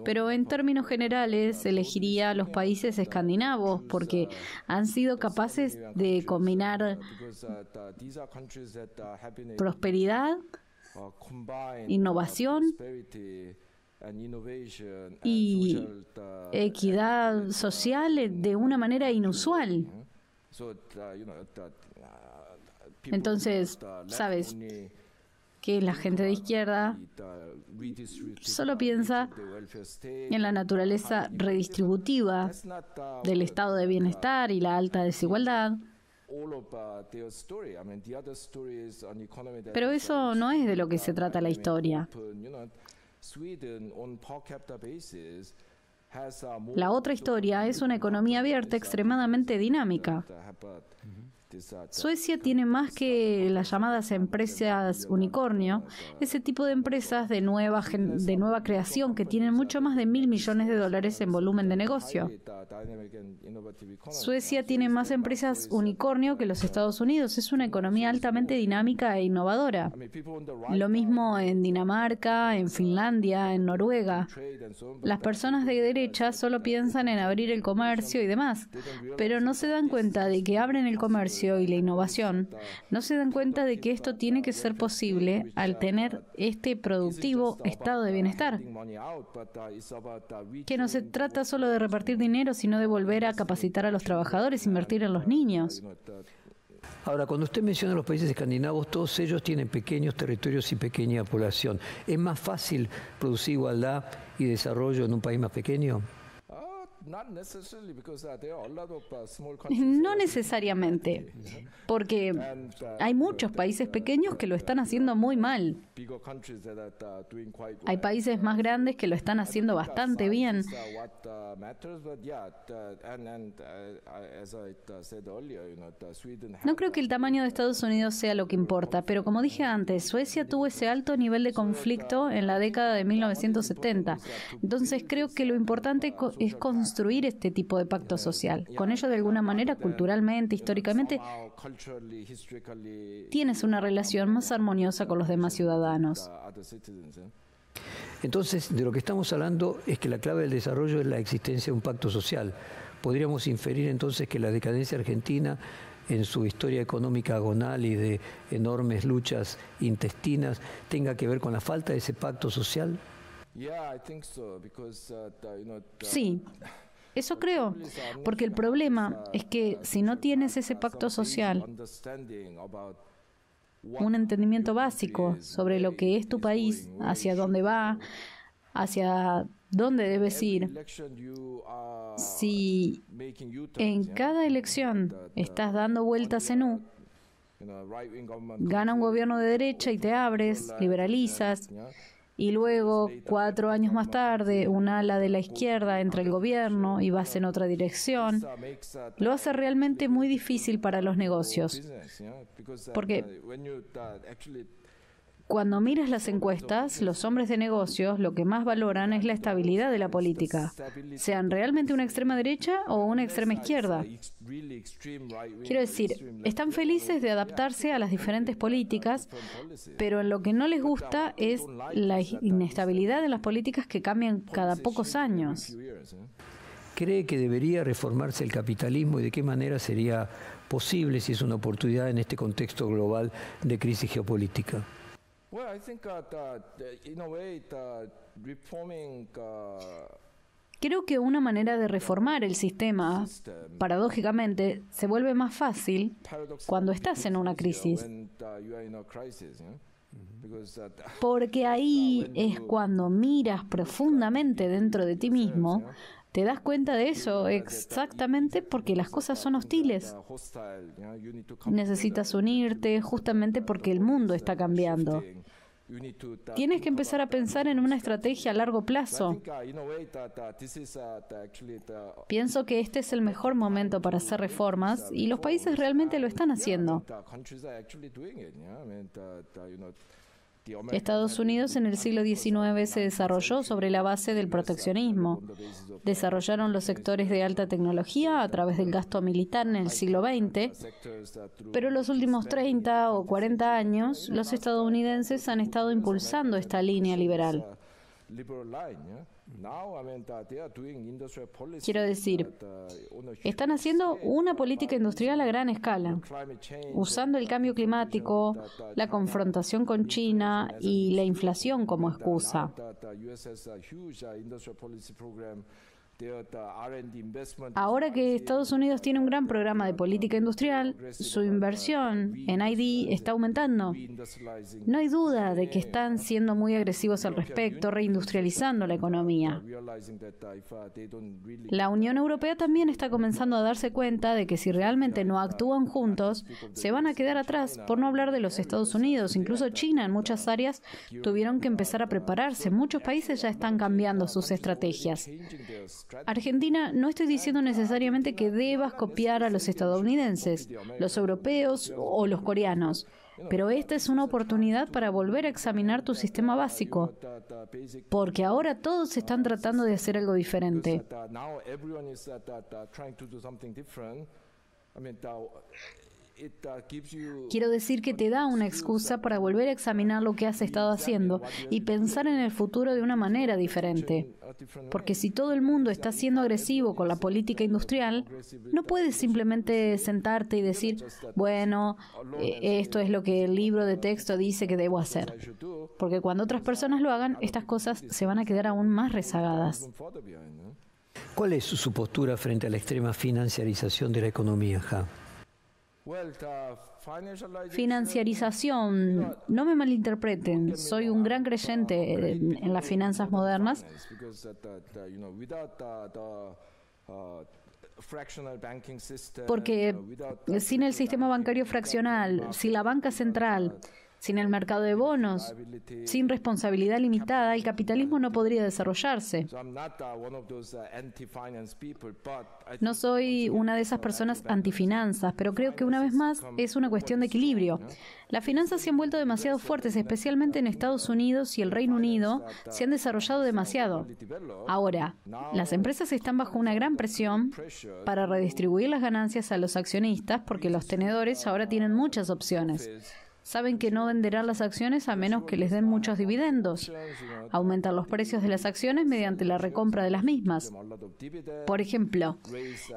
Speaker 3: pero en términos generales elegiría los países escandinavos porque han sido capaces de combinar
Speaker 2: prosperidad, innovación y equidad
Speaker 3: social de una manera inusual.
Speaker 2: Entonces, sabes
Speaker 3: que la gente de izquierda
Speaker 2: solo piensa en la naturaleza
Speaker 3: redistributiva del estado de bienestar y la alta desigualdad.
Speaker 2: Pero eso no es de lo que se trata la historia. Uh, La otra historia es una economía abierta extremadamente dinámica. Suecia
Speaker 3: tiene más que las llamadas empresas unicornio, ese tipo de empresas de nueva, de nueva creación que tienen mucho más de mil millones de dólares en volumen de negocio. Suecia tiene más empresas unicornio que los Estados Unidos. Es una economía altamente dinámica e innovadora. Lo mismo en Dinamarca, en Finlandia, en Noruega. Las personas de derecha solo piensan en abrir el comercio y demás, pero no se dan cuenta de que abren el comercio y la innovación, no se dan cuenta de que esto tiene que ser posible al tener este productivo estado de bienestar. Que no se trata solo de repartir dinero, sino de volver a capacitar a los trabajadores, invertir en los niños.
Speaker 1: Ahora, cuando usted menciona los países escandinavos, todos ellos tienen pequeños territorios y pequeña población. ¿Es más fácil producir igualdad y desarrollo en un país más pequeño?
Speaker 2: Uh, uh, no necesariamente, porque uh, hay muchos países pequeños que lo están haciendo muy mal. Hay países más grandes que lo están haciendo bastante bien. No creo que
Speaker 3: el tamaño de Estados Unidos sea lo que importa, pero como dije antes, Suecia tuvo ese alto nivel de conflicto en la década de 1970. Entonces creo que lo importante es construir este tipo de pacto social. Con ello, de alguna manera, culturalmente, históricamente, tienes una relación más armoniosa con los demás ciudadanos.
Speaker 1: Entonces, de lo que estamos hablando es que la clave del desarrollo es la existencia de un pacto social. Podríamos inferir entonces que la decadencia argentina, en su historia económica agonal y de enormes luchas intestinas, tenga que ver con la falta de ese pacto social.
Speaker 2: Uh, sí,
Speaker 1: eso creo,
Speaker 3: porque el problema es que si no tienes ese pacto social, un entendimiento básico sobre lo que es tu país, hacia dónde va, hacia dónde debes ir. Si en cada elección estás dando vueltas en U, gana un gobierno de derecha y te abres, liberalizas y luego, cuatro años más tarde, un ala de la izquierda entra el gobierno y va en otra dirección. Lo hace realmente muy difícil para los negocios. Porque cuando miras las encuestas, los hombres de negocios lo que más valoran es la estabilidad de la política, sean realmente una extrema derecha o una extrema izquierda. Quiero decir, están felices de adaptarse a las diferentes políticas, pero lo que no les gusta es la inestabilidad de las políticas que cambian cada pocos años.
Speaker 1: ¿Cree que debería reformarse el capitalismo y de qué manera sería posible si es una oportunidad en este contexto global de crisis geopolítica?
Speaker 3: Creo que una manera de reformar el sistema, paradójicamente, se vuelve más fácil cuando estás en una crisis.
Speaker 2: Uh, Porque
Speaker 3: ahí es cuando miras profundamente dentro de ti mismo te das cuenta de eso exactamente porque las cosas son hostiles. Necesitas unirte justamente porque el mundo está cambiando. Tienes que empezar a pensar en una estrategia a largo plazo. Pienso que este es el mejor momento para hacer reformas y los países realmente lo están haciendo.
Speaker 2: Estados Unidos en el siglo XIX
Speaker 3: se desarrolló sobre la base del proteccionismo. Desarrollaron los sectores de alta tecnología a través del gasto militar en el siglo XX, pero en los últimos 30 o 40 años los estadounidenses han estado impulsando esta línea liberal.
Speaker 2: Quiero decir, uh, están haciendo una política industrial a gran escala, usando
Speaker 3: el cambio climático, uh, la confrontación con uh, China y la inflación como excusa.
Speaker 2: Ahora que Estados
Speaker 3: Unidos tiene un gran programa de política industrial, su inversión en ID está aumentando. No hay duda de que eh, están siendo muy agresivos al respecto, reindustrializando la economía. La Unión Europea también está comenzando a darse cuenta de que si realmente no actúan juntos, se van a quedar atrás, por no hablar de los Estados Unidos. Incluso China en muchas áreas tuvieron que empezar a prepararse. Muchos países ya están cambiando sus estrategias. Argentina, no estoy diciendo necesariamente que debas copiar a los estadounidenses, los europeos o los coreanos, pero esta es una oportunidad para volver a examinar tu sistema básico, porque ahora todos están tratando de hacer algo diferente.
Speaker 2: Uh, Quiero
Speaker 3: decir que te da una excusa para volver a examinar lo que has estado haciendo y pensar en el futuro de una manera diferente. Porque si todo el mundo está siendo agresivo con la política industrial, no puedes simplemente sentarte y decir, bueno, eh, esto es lo que el libro de texto dice que debo hacer. Porque cuando otras personas lo hagan, estas cosas se van a quedar aún más rezagadas.
Speaker 1: ¿Cuál es su postura frente a la extrema financiarización de la economía,
Speaker 2: Financiarización,
Speaker 3: no me malinterpreten, soy un gran creyente en, las finanzas modernas.
Speaker 2: Uh, Porque sin el sistema bancario fraccional, si
Speaker 3: la banca central, sin el mercado de bonos, sin responsabilidad limitada, el capitalismo no podría desarrollarse.
Speaker 2: Uh, uh, no soy una de esas personas antifinanzas,
Speaker 3: pero creo que una vez más es una cuestión de equilibrio. Las finanzas se han vuelto demasiado uh, fuertes, especialmente en Estados Unidos y el Reino Unido, se han desarrollado demasiado. Ahora, las empresas están bajo una gran presión para redistribuir las ganancias a los accionistas porque los tenedores ahora tienen muchas opciones. Saben que no venderán las acciones a menos que les den muchos dividendos. Aumentan los precios de las acciones mediante la recompra de las mismas. Por ejemplo,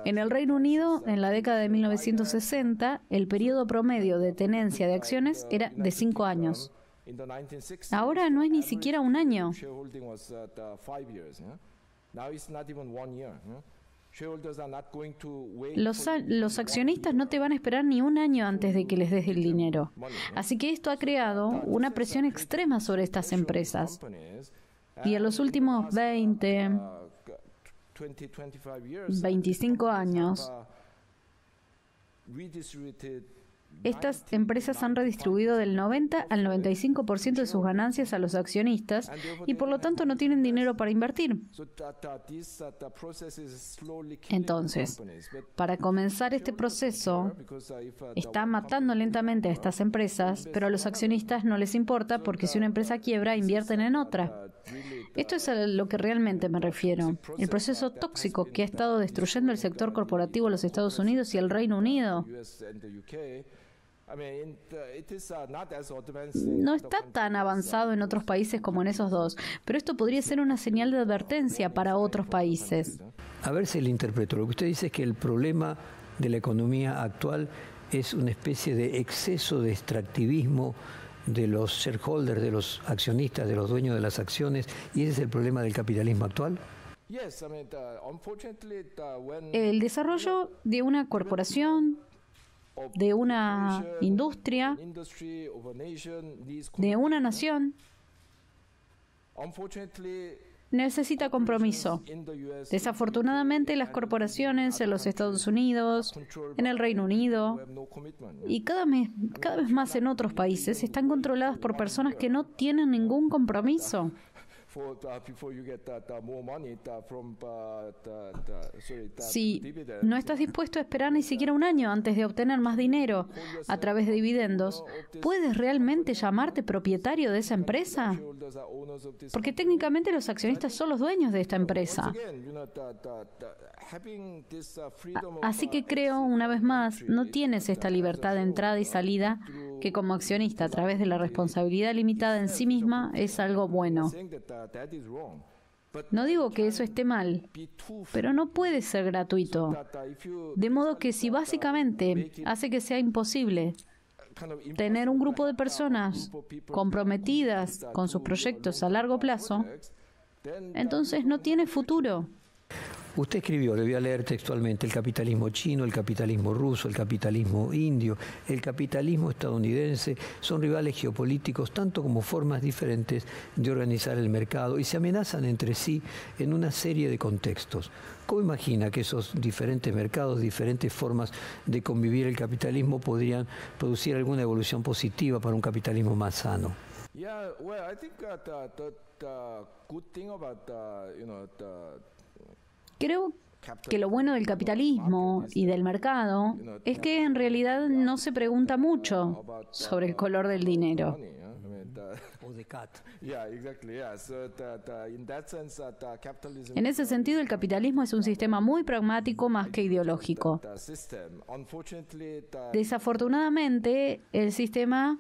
Speaker 3: en el Reino Unido, en la década de 1960, el periodo promedio de tenencia de acciones era de cinco años. Ahora no es ni siquiera un año.
Speaker 2: Los,
Speaker 3: accionistas no te van a esperar ni un año antes de que les des el dinero. Así que esto ha creado una presión extrema sobre estas empresas.
Speaker 2: Y en los últimos 20, 25 años, estas
Speaker 3: empresas han redistribuido del 90 al 95% de sus ganancias a los accionistas y por lo tanto no tienen dinero para invertir.
Speaker 2: Entonces, para comenzar este proceso, está matando lentamente a estas
Speaker 3: empresas, pero a los accionistas no les importa porque si una empresa quiebra, invierten en otra. Esto es a lo que realmente me refiero. El proceso tóxico que ha estado destruyendo el sector corporativo de los Estados Unidos y el Reino Unido.
Speaker 2: Uh, no está
Speaker 3: tan uh, avanzado en otros países como en esos dos, pero esto podría ser una señal de advertencia para otros países.
Speaker 1: A ver si le interpreto. Lo que usted dice es que el problema de la economía actual es una especie de exceso de extractivismo de los shareholders, de los accionistas, de los dueños de las acciones, y ese es el problema del capitalismo actual.
Speaker 2: El
Speaker 3: desarrollo de una corporación, de una industria,
Speaker 2: de una nación,
Speaker 3: necesita compromiso. Desafortunadamente, las corporaciones en los Estados Unidos, en el Reino Unido y cada, vez más en otros países están controladas por personas que no tienen ningún compromiso.
Speaker 2: Uh, uh, si no estás
Speaker 3: dispuesto a esperar ni siquiera un año antes de obtener más dinero a través de dividendos, ¿puedes realmente llamarte propietario de esa empresa? Porque técnicamente los accionistas son los dueños de esta empresa. Así que uh, creo, una vez más, no tienes esta libertad de entrada y salida que como accionista a través de la responsabilidad limitada en sí misma es algo bueno. No digo que eso esté mal, pero no puede ser gratuito. De modo que si básicamente hace que sea imposible tener un grupo de personas comprometidas con sus proyectos a largo plazo, entonces no tiene futuro.
Speaker 1: Usted escribió, le voy a leer textualmente, el capitalismo chino, el capitalismo ruso, el capitalismo indio, el capitalismo estadounidense son rivales geopolíticos tanto como formas diferentes de organizar el mercado y se amenazan entre sí en una serie de contextos. ¿Cómo imagina que esos diferentes mercados, diferentes formas de convivir el capitalismo podrían producir alguna evolución positiva para un capitalismo más sano? Yeah, well, I think
Speaker 3: good Creo que lo bueno del capitalismo y del mercado es que en realidad no se pregunta mucho sobre el color del dinero.
Speaker 2: En ese sentido, el
Speaker 3: capitalismo es un sistema muy pragmático más que ideológico.
Speaker 2: Desafortunadamente,
Speaker 3: el sistema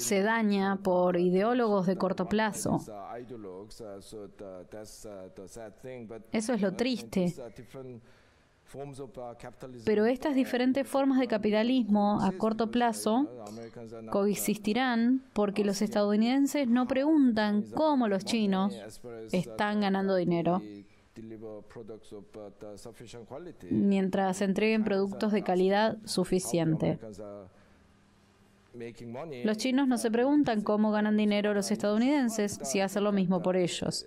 Speaker 2: se daña por ideólogos de corto plazo. Eso es lo triste. Uh, Pero uh, estas diferentes
Speaker 3: formas de uh, capitalismo a corto plazo coexistirán porque los estadounidenses no preguntan cómo los chinos están ganando dinero
Speaker 2: mientras entreguen productos de calidad suficiente. Los chinos no se
Speaker 3: preguntan cómo ganan dinero los estadounidenses si hacen lo mismo por ellos.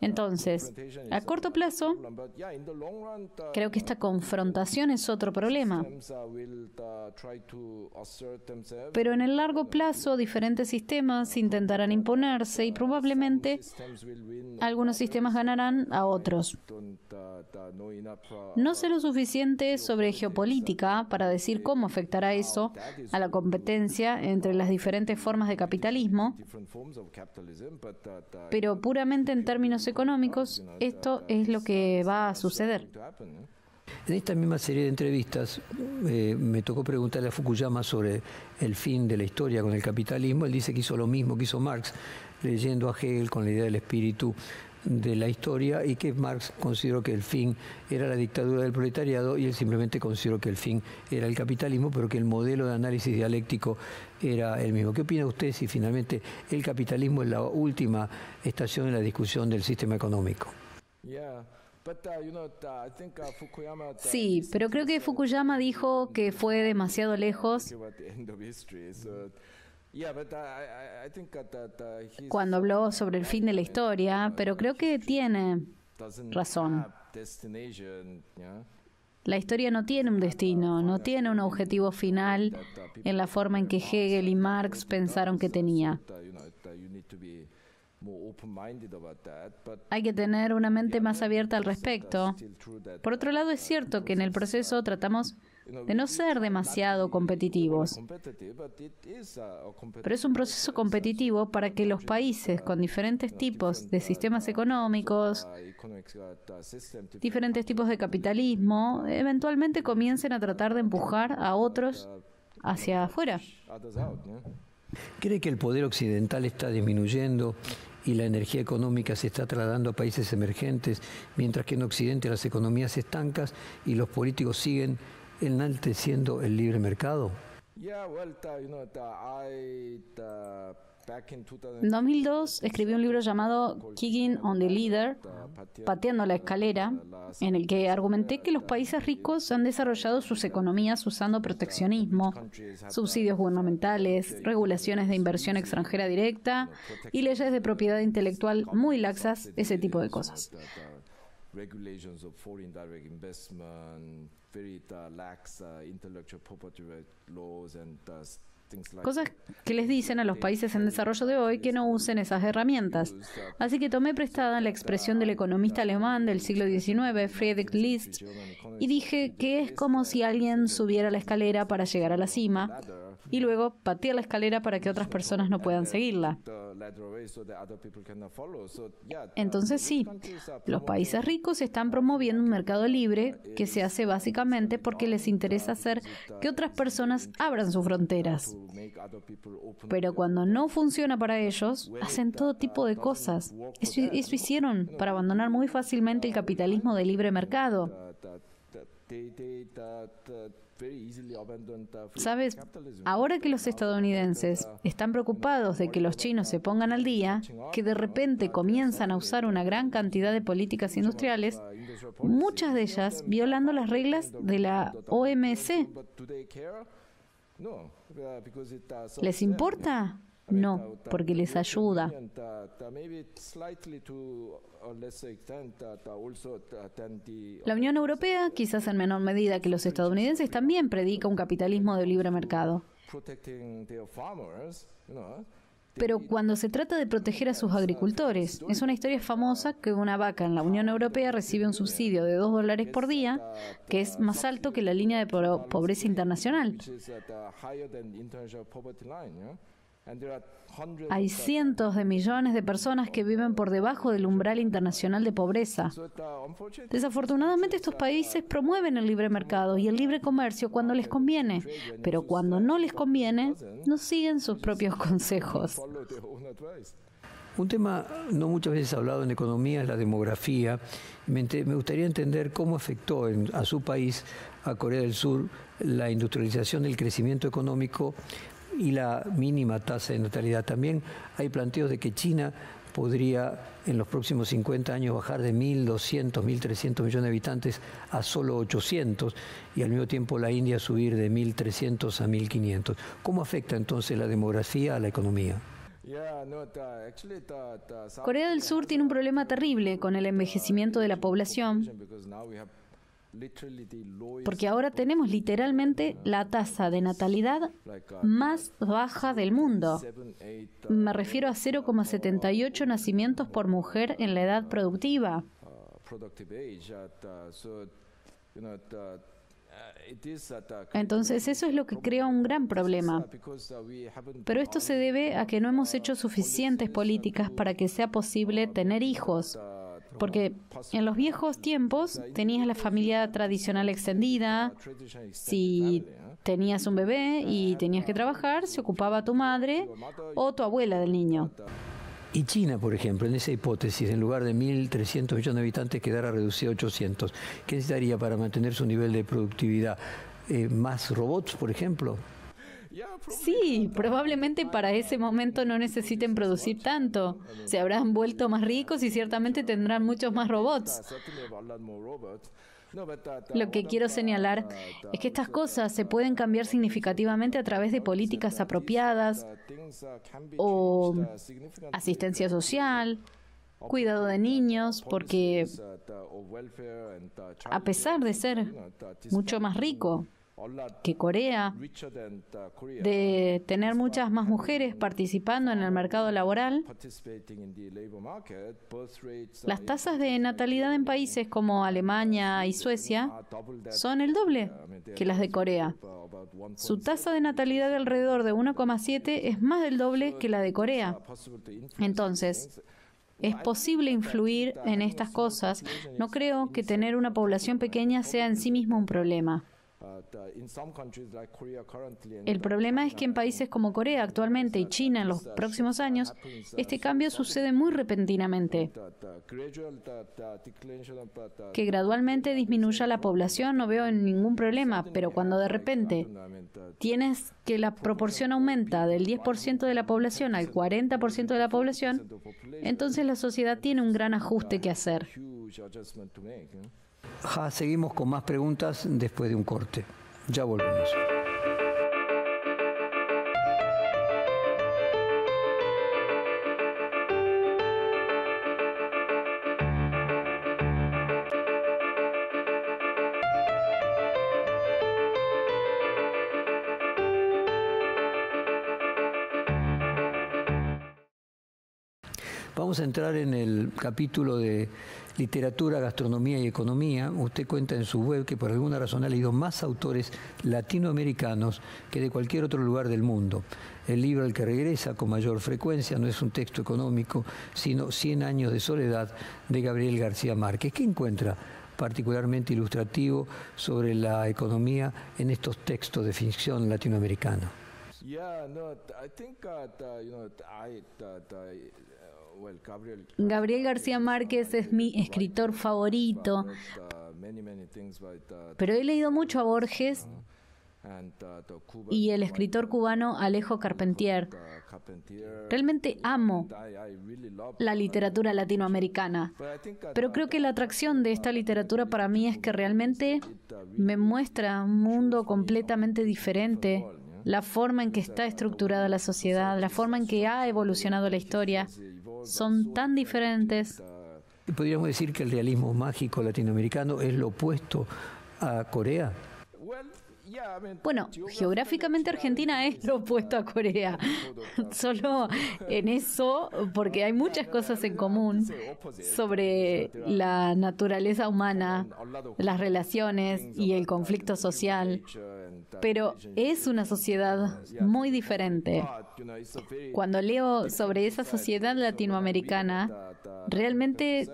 Speaker 3: Entonces, a corto plazo, creo que esta confrontación es otro problema.
Speaker 2: Pero en el largo plazo, diferentes sistemas
Speaker 3: intentarán imponerse y probablemente algunos sistemas ganarán a otros. No sé lo suficiente sobre geopolítica para decir cómo afectará eso a la competencia entre las diferentes formas de capitalismo, pero puramente en términos económicos, esto es lo que
Speaker 1: va a suceder. En esta misma serie de entrevistas eh, me tocó preguntarle a Fukuyama sobre el fin de la historia con el capitalismo. Él dice que hizo lo mismo que hizo Marx, leyendo a Hegel con la idea del espíritu de la historia y que Marx consideró que el fin era la dictadura del proletariado y él simplemente consideró que el fin era el capitalismo, pero que el modelo de análisis dialéctico era el mismo. ¿Qué opina usted si finalmente el capitalismo es la última estación en la discusión del sistema económico?
Speaker 3: Sí, pero creo que Fukuyama dijo que fue demasiado lejos cuando habló sobre el fin de la historia, pero creo que tiene razón. La historia no tiene un destino, no tiene un objetivo final en la forma en que Hegel y Marx pensaron que tenía.
Speaker 2: Hay que tener una mente más abierta al respecto. Por
Speaker 3: otro lado, es cierto que en el proceso tratamos de no ser demasiado competitivos. Pero es un proceso competitivo para que los países con diferentes tipos de sistemas económicos, diferentes tipos de capitalismo, eventualmente comiencen a tratar de empujar a otros hacia afuera.
Speaker 1: ¿Cree que el poder occidental está disminuyendo y la energía económica se está trasladando a países emergentes, mientras que en Occidente las economías estancas y los políticos siguen enalteciendo el libre mercado.
Speaker 2: En 2002 escribí un libro
Speaker 3: llamado Kicking on the Leader, Pateando la Escalera, en el que argumenté que los países ricos han desarrollado sus economías usando proteccionismo, subsidios gubernamentales, regulaciones de inversión extranjera directa y leyes de propiedad intelectual muy laxas, ese tipo de cosas.
Speaker 2: Cosas que les dicen a los países en
Speaker 3: desarrollo de hoy que no usen esas herramientas. Así que tomé prestada la expresión del economista alemán del siglo XIX, Friedrich List, y dije que es como si alguien subiera la escalera para llegar a la cima, y luego patear la escalera para que otras personas no puedan seguirla.
Speaker 2: Entonces sí, los países
Speaker 3: ricos están promoviendo un mercado libre que se hace básicamente porque les interesa hacer que otras personas abran sus fronteras. Pero cuando no funciona para ellos, hacen todo tipo de cosas. Eso, eso hicieron para abandonar muy fácilmente el capitalismo de libre mercado.
Speaker 2: Sabes, ahora que los estadounidenses están
Speaker 3: preocupados de que los chinos se pongan al día, que de repente comienzan a usar una gran cantidad de políticas industriales, muchas de ellas violando las reglas de la OMC.
Speaker 2: Uh, uh, ¿Les importa? No, porque les ayuda. La Unión
Speaker 3: Europea, quizás en menor medida que los estadounidenses, también predica un capitalismo de libre mercado. Pero cuando se trata de proteger a sus agricultores, es una historia famosa que una vaca en la Unión Europea recibe un subsidio de 2 dólares por día, que es más alto que la línea de pobreza internacional.
Speaker 2: Hay cientos
Speaker 3: de millones de personas que viven por debajo del umbral internacional de pobreza.
Speaker 2: Uh,
Speaker 3: Desafortunadamente estos países promueven el libre mercado y el libre comercio cuando les conviene, pero cuando no les conviene, no siguen sus propios consejos.
Speaker 1: Un tema no muchas veces hablado en economía es la demografía. Me, gustaría entender cómo afectó a su país, a Corea del Sur, la industrialización del crecimiento económico y la mínima tasa de natalidad. También hay planteos de que China podría en los próximos 50 años bajar de 1.200, 1.300 millones de habitantes a solo 800 y al mismo tiempo la India subir de 1.300 a 1.500. ¿Cómo afecta entonces la demografía a la economía?
Speaker 2: Corea del Sur tiene
Speaker 3: un problema terrible con el envejecimiento de la población porque ahora tenemos literalmente uh, la tasa de natalidad uh, más baja del mundo. Me refiero a 0,78 nacimientos por mujer en la edad productiva.
Speaker 2: Entonces eso es lo que crea un gran uh, problema. Pero esto se debe a
Speaker 3: que no hemos hecho suficientes políticas para que sea posible tener hijos. Porque en los viejos tiempos tenías la familia tradicional extendida. Si tenías un bebé y tenías que trabajar, se ocupaba tu madre o tu abuela del niño.
Speaker 1: Y China, por ejemplo, en esa hipótesis, en lugar de 1.300 millones de habitantes, quedara reducido a 800. ¿Qué necesitaría para mantener su nivel de productividad? Eh, ¿Más robots, por ejemplo?
Speaker 3: Sí, probablemente para ese momento no necesiten producir tanto. Se habrán vuelto más ricos y ciertamente tendrán muchos más robots. Lo que quiero señalar es que estas cosas se pueden cambiar significativamente a través de políticas apropiadas o asistencia social, cuidado de niños, porque
Speaker 2: a pesar de ser mucho más rico, que Corea, de tener muchas más mujeres
Speaker 3: participando en el mercado laboral,
Speaker 2: las tasas de
Speaker 3: natalidad en países como Alemania y Suecia son el doble que las de Corea. Su tasa de natalidad alrededor de 1,7 es más del doble que la de Corea. Entonces, es posible influir en estas cosas. No creo que tener una población pequeña sea en sí mismo un problema.
Speaker 2: El problema es que en países
Speaker 3: como Corea actualmente y China en los próximos años, uh, este cambio sucede muy repentinamente,
Speaker 2: uh, uh, que gradualmente
Speaker 3: disminuya la población no veo ningún problema, pero cuando de repente tienes que la proporción aumenta del 10% de la población al 40% de la población, entonces la sociedad tiene un gran ajuste que hacer.
Speaker 1: Ja, seguimos con más preguntas después de un corte. Ya volvemos. vamos a entrar en el capítulo de literatura, gastronomía y economía. Usted cuenta en su web que por alguna razón ha leído más autores latinoamericanos que de cualquier otro lugar del mundo. El libro al que regresa con mayor frecuencia no es un texto económico, sino 100 años de soledad de Gabriel García Márquez. ¿Qué encuentra particularmente ilustrativo sobre la economía en estos textos de ficción latinoamericana?
Speaker 3: Gabriel García Márquez es mi escritor favorito,
Speaker 2: pero he leído mucho a Borges y el escritor
Speaker 3: cubano Alejo Carpentier. Realmente amo la literatura latinoamericana, pero creo que la atracción de esta literatura para mí es que realmente me muestra un mundo completamente diferente, la forma en que está estructurada la sociedad, la forma en que ha evolucionado la historia son tan diferentes.
Speaker 1: Podríamos decir que el realismo mágico latinoamericano es lo opuesto a Corea.
Speaker 3: Bueno, geográficamente Argentina es lo opuesto a Corea. Solo en eso, porque hay muchas cosas en común sobre la naturaleza humana, las relaciones y el conflicto social pero es una sociedad muy diferente. Cuando leo sobre esa sociedad latinoamericana, realmente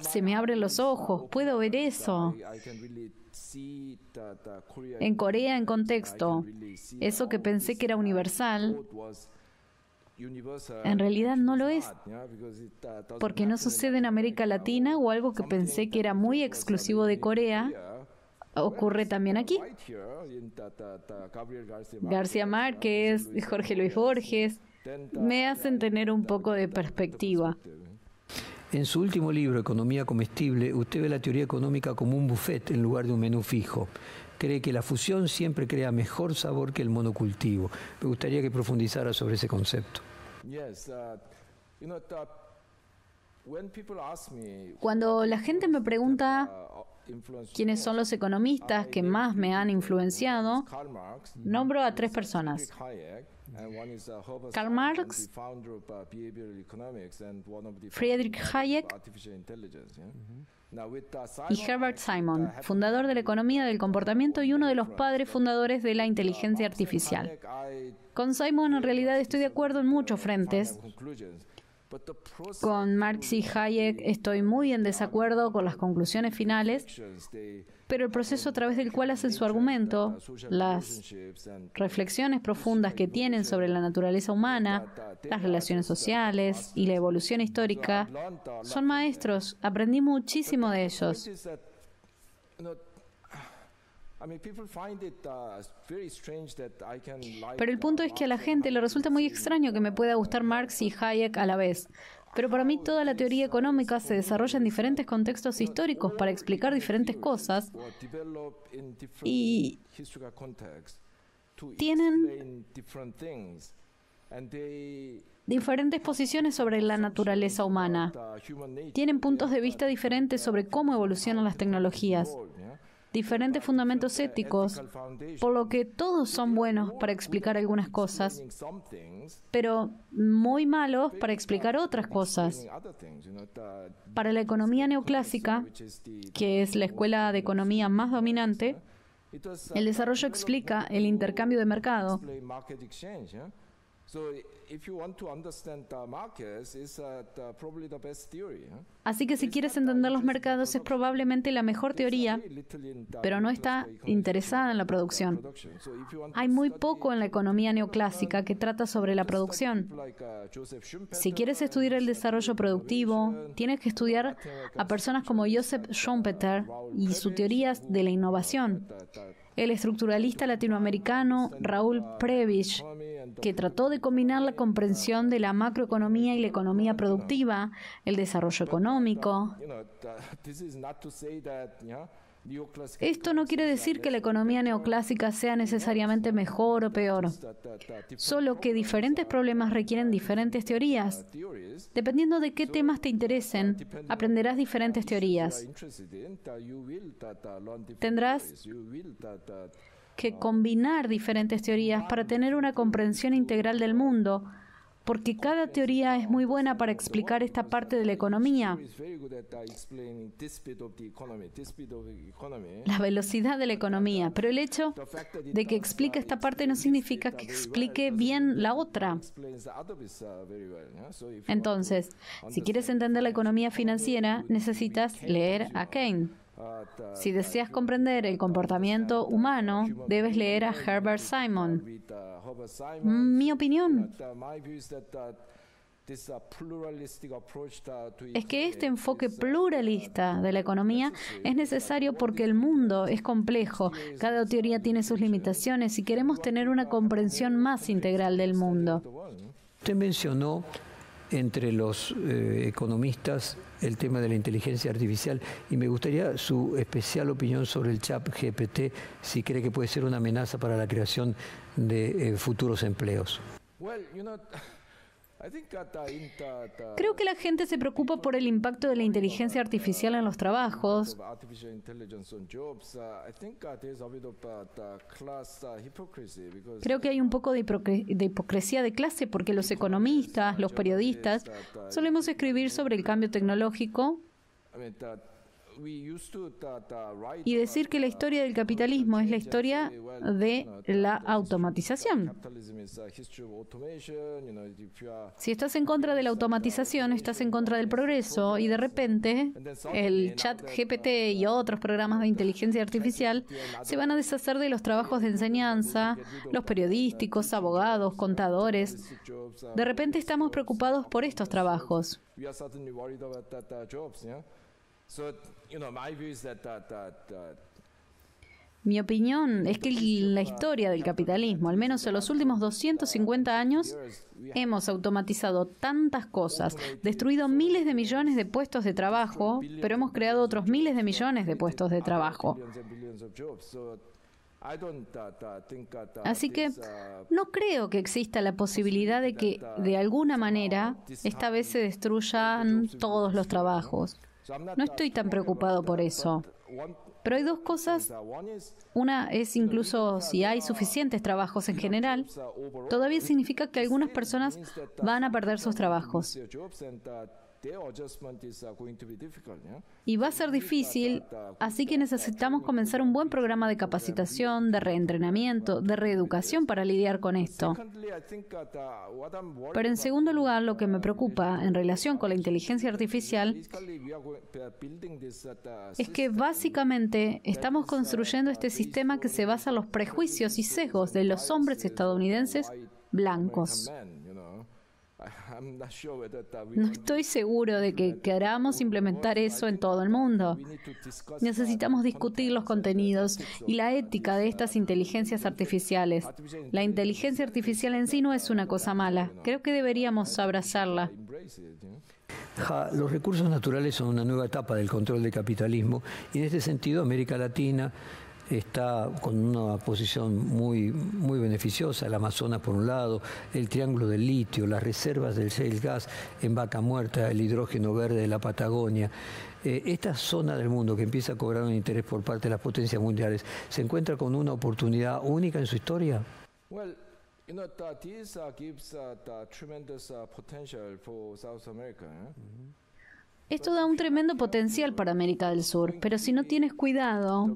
Speaker 2: se me abren los ojos, puedo ver eso. En Corea, en contexto, eso que pensé que era universal, en realidad no lo es, porque no sucede
Speaker 3: en América Latina o algo que pensé que era muy exclusivo de Corea, ocurre
Speaker 2: también aquí. García Márquez, Jorge Luis Borges, me hacen tener un poco de perspectiva.
Speaker 1: En su último libro, Economía Comestible, usted ve la teoría económica como un buffet en lugar de un menú fijo. Cree que la fusión siempre crea mejor sabor que el monocultivo. Me gustaría que profundizara sobre ese concepto.
Speaker 2: Cuando la gente
Speaker 3: me pregunta quienes son los economistas que más me han influenciado, nombro a tres personas.
Speaker 2: Uh, Karl Marx, uh, Friedrich Hayek uh, y Herbert Simon,
Speaker 3: fundador de la economía del comportamiento y uno de los padres fundadores de la inteligencia artificial. Con Simon en realidad estoy de acuerdo en muchos frentes, con Marx y Hayek estoy muy en desacuerdo con las conclusiones finales, pero el proceso a través del cual hacen su argumento, las reflexiones profundas que tienen sobre la naturaleza humana, las relaciones sociales y la evolución histórica, son maestros, aprendí muchísimo de ellos.
Speaker 2: Pero el punto es que a la gente le
Speaker 3: resulta muy extraño que me pueda gustar Marx y Hayek a la vez. Pero para mí toda la teoría económica se desarrolla en diferentes contextos históricos para explicar diferentes cosas
Speaker 2: y tienen
Speaker 3: diferentes posiciones sobre la naturaleza humana.
Speaker 2: Uh,
Speaker 3: tienen puntos de vista uh, diferentes sobre cómo evolucionan las tecnologías diferentes fundamentos éticos, por lo que todos son buenos para explicar algunas cosas, pero muy malos para explicar otras cosas. Para la economía neoclásica, que es la escuela de economía más dominante,
Speaker 2: el desarrollo explica el intercambio
Speaker 3: de mercado Así que si quieres entender los mercados es probablemente la mejor teoría, pero no está interesada en la producción. Hay muy poco en la economía neoclásica um, que trata sobre la producción. Uh, si quieres um, estudiar el desarrollo productivo, tienes que uh, estudiar a personas como Joseph Schumpeter uh, y sus teorías de la innovación el estructuralista latinoamericano Raúl Prebisch que trató de combinar la comprensión de la macroeconomía y la economía productiva, el desarrollo económico.
Speaker 2: Esto no quiere decir que la economía neoclásica sea necesariamente mejor o peor,
Speaker 3: solo que diferentes problemas requieren diferentes teorías. Dependiendo de qué temas te interesen, aprenderás diferentes teorías. Tendrás que combinar diferentes teorías para tener una comprensión integral del mundo, porque cada teoría es muy buena para explicar esta parte de la economía.
Speaker 2: La velocidad de la
Speaker 3: economía, pero el hecho de que explique esta parte no significa que explique bien la otra.
Speaker 2: Entonces, si quieres
Speaker 3: entender la economía financiera, necesitas leer a Keynes. Si deseas comprender el comportamiento humano, debes leer a Herbert Simon.
Speaker 2: Mi opinión es que este
Speaker 3: enfoque pluralista de la economía es necesario porque el mundo es complejo, cada teoría tiene sus limitaciones y queremos tener una comprensión más integral del mundo.
Speaker 1: Usted mencionó entre los eh, economistas el tema de la inteligencia artificial y me gustaría su especial opinión sobre el chat GPT, si cree que puede ser una amenaza para la creación de eh, futuros empleos.
Speaker 3: Creo que la gente se preocupa por el impacto de la inteligencia artificial en los trabajos.
Speaker 2: Creo que hay un poco de,
Speaker 3: hipocresía de clase porque los economistas, los periodistas, solemos escribir sobre el cambio tecnológico
Speaker 2: y decir que la uh, historia del capitalismo es la historia uh, de la uh, automatización.
Speaker 3: Si estás en contra de la automatización, estás en contra del progreso y de repente el chat GPT y otros programas de inteligencia artificial se van a deshacer de los trabajos de enseñanza, los periodísticos, abogados, contadores. De repente estamos preocupados por estos trabajos. Mi opinión es que la historia del capitalismo, al menos en los últimos 250 años, hemos automatizado tantas cosas, destruido miles de millones de puestos de trabajo, pero hemos creado otros miles de millones de puestos de trabajo. Así que no creo que exista la posibilidad de que, de alguna manera, esta vez se destruyan todos los trabajos. No estoy tan preocupado por eso. Pero hay dos cosas. Una es incluso si hay suficientes trabajos en general, todavía significa que algunas personas van a perder sus trabajos.
Speaker 2: Uh, y va a ser difícil, así que necesitamos
Speaker 3: comenzar un buen programa de capacitación, de reentrenamiento, de reeducación para lidiar con esto.
Speaker 2: Uh,
Speaker 3: Pero en segundo lugar, lo que me preocupa en relación con la inteligencia artificial uh, es que básicamente estamos construyendo este sistema que se basa en los prejuicios y sesgos de los hombres estadounidenses blancos. No estoy seguro de que queramos implementar eso en todo el mundo. Necesitamos discutir los contenidos y la ética de estas inteligencias artificiales. La inteligencia artificial en sí no es una cosa mala. Creo que deberíamos abrazarla.
Speaker 1: los recursos naturales son una nueva etapa del control del capitalismo y en este sentido América Latina, está con una posición muy, muy beneficiosa, el Amazonas por un lado, el Triángulo del Litio, las reservas del shale gas en Vaca Muerta, el hidrógeno verde de la Patagonia. Eh, esta zona del mundo que empieza a cobrar un interés por parte de las potencias mundiales, ¿se encuentra con una oportunidad única en su historia?
Speaker 3: Esto da un tremendo potencial para América del Sur, pero si no tienes cuidado,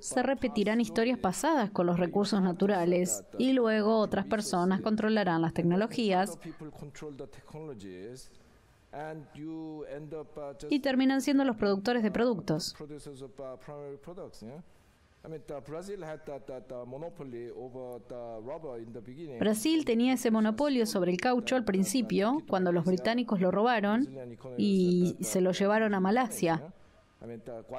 Speaker 2: se repetirán
Speaker 3: historias pasadas con los recursos naturales y luego otras personas controlarán las tecnologías
Speaker 2: y terminan siendo los productores de productos. Brasil tenía
Speaker 3: ese monopolio sobre el caucho al principio, cuando los británicos lo robaron y se lo llevaron a Malasia.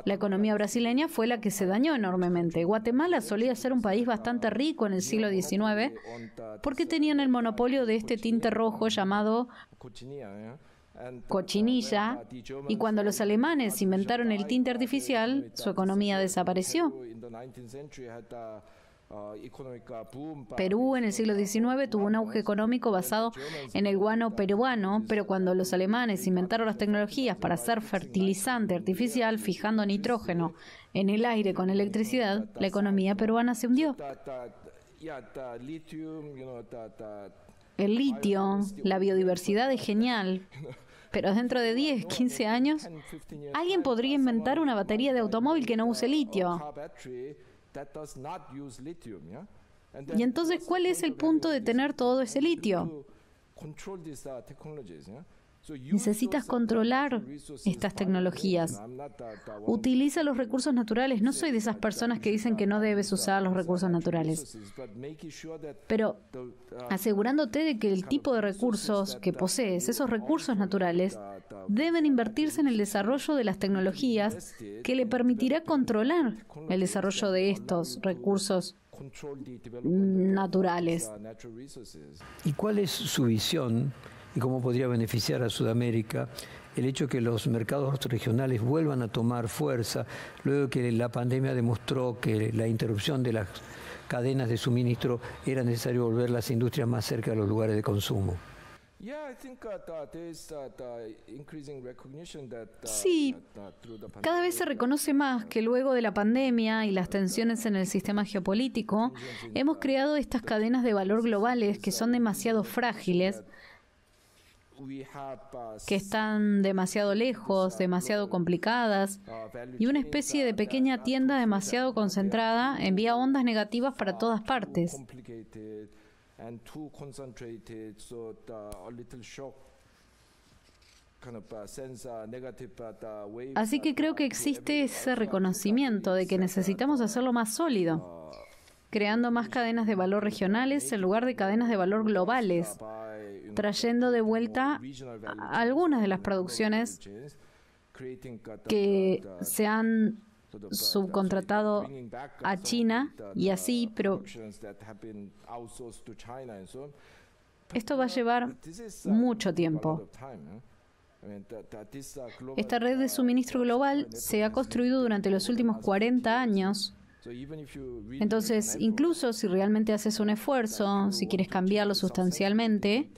Speaker 3: La economía brasileña fue la que se dañó enormemente. Guatemala solía ser un país bastante rico en el siglo XIX porque tenían el monopolio de este tinte rojo llamado ¿eh? cochinilla, y cuando los alemanes inventaron el tinte artificial, su economía desapareció.
Speaker 2: Perú en el siglo
Speaker 3: XIX tuvo un auge económico basado en el guano peruano, pero cuando los alemanes inventaron las tecnologías para hacer fertilizante artificial fijando nitrógeno en el aire con electricidad, la economía peruana se hundió
Speaker 2: el litio, la biodiversidad es genial,
Speaker 3: pero dentro de 10, 15 años,
Speaker 2: alguien podría inventar una batería de automóvil que no use litio. Y entonces, ¿cuál es el punto de tener
Speaker 3: todo ese litio?
Speaker 2: Necesitas controlar estas tecnologías. Utiliza
Speaker 3: los recursos naturales. No soy de esas personas que dicen que no debes usar los recursos naturales. Pero asegurándote de que el tipo de recursos que posees, esos recursos naturales, deben invertirse en el desarrollo de las tecnologías que le permitirá controlar el desarrollo de estos recursos naturales.
Speaker 1: ¿Y cuál es su visión y cómo podría beneficiar a Sudamérica el hecho de que los mercados regionales vuelvan a tomar fuerza, luego que la pandemia demostró que la interrupción de las cadenas de suministro era necesario volver las industrias más cerca de los lugares de consumo. Uh,
Speaker 2: uh, uh, sí,
Speaker 1: cada vez
Speaker 3: se reconoce más que luego de la pandemia y las tensiones en el sistema geopolítico, hemos creado estas cadenas de valor globales que son demasiado frágiles que están demasiado lejos, demasiado complicadas, y una especie de pequeña tienda demasiado concentrada envía ondas negativas para todas partes.
Speaker 2: Así que creo que
Speaker 3: existe ese reconocimiento de que necesitamos hacerlo más sólido, creando más cadenas de valor regionales en lugar de cadenas de valor globales, trayendo de vuelta algunas de las producciones
Speaker 2: que se han subcontratado a China y así, pero
Speaker 3: esto va a llevar mucho tiempo. Esta red de suministro global se ha construido durante los últimos 40 años entonces, incluso si realmente haces un esfuerzo, si quieres cambiarlo sustancialmente,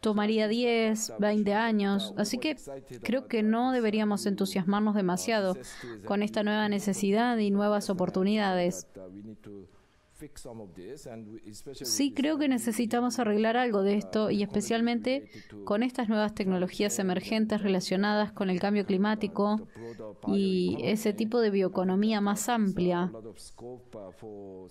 Speaker 3: tomaría 10, 20 años. Así que creo que no deberíamos entusiasmarnos demasiado con esta nueva necesidad y nuevas oportunidades.
Speaker 2: Uh, Sí, creo que necesitamos
Speaker 3: arreglar algo de uh, esto y especialmente con estas nuevas tecnologías uh, emergentes relacionadas con el cambio climático y ese tipo de bioeconomía más amplia. Uh,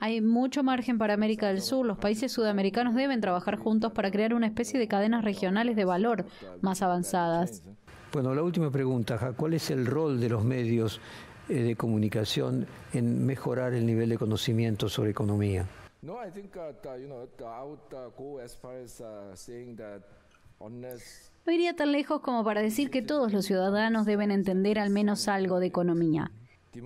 Speaker 3: Hay mucho margen para América del Sur. Los países sudamericanos deben trabajar juntos para crear una especie de cadenas regionales de valor más avanzadas. Eh.
Speaker 1: Bueno, la última pregunta, ¿cuál es el rol de los medios eh, de comunicación en mejorar el nivel de conocimiento sobre economía? Uh,
Speaker 2: uh, no iría
Speaker 3: tan lejos como para decir que todos los ciudadanos deben entender al menos algo de economía.
Speaker 2: Uh,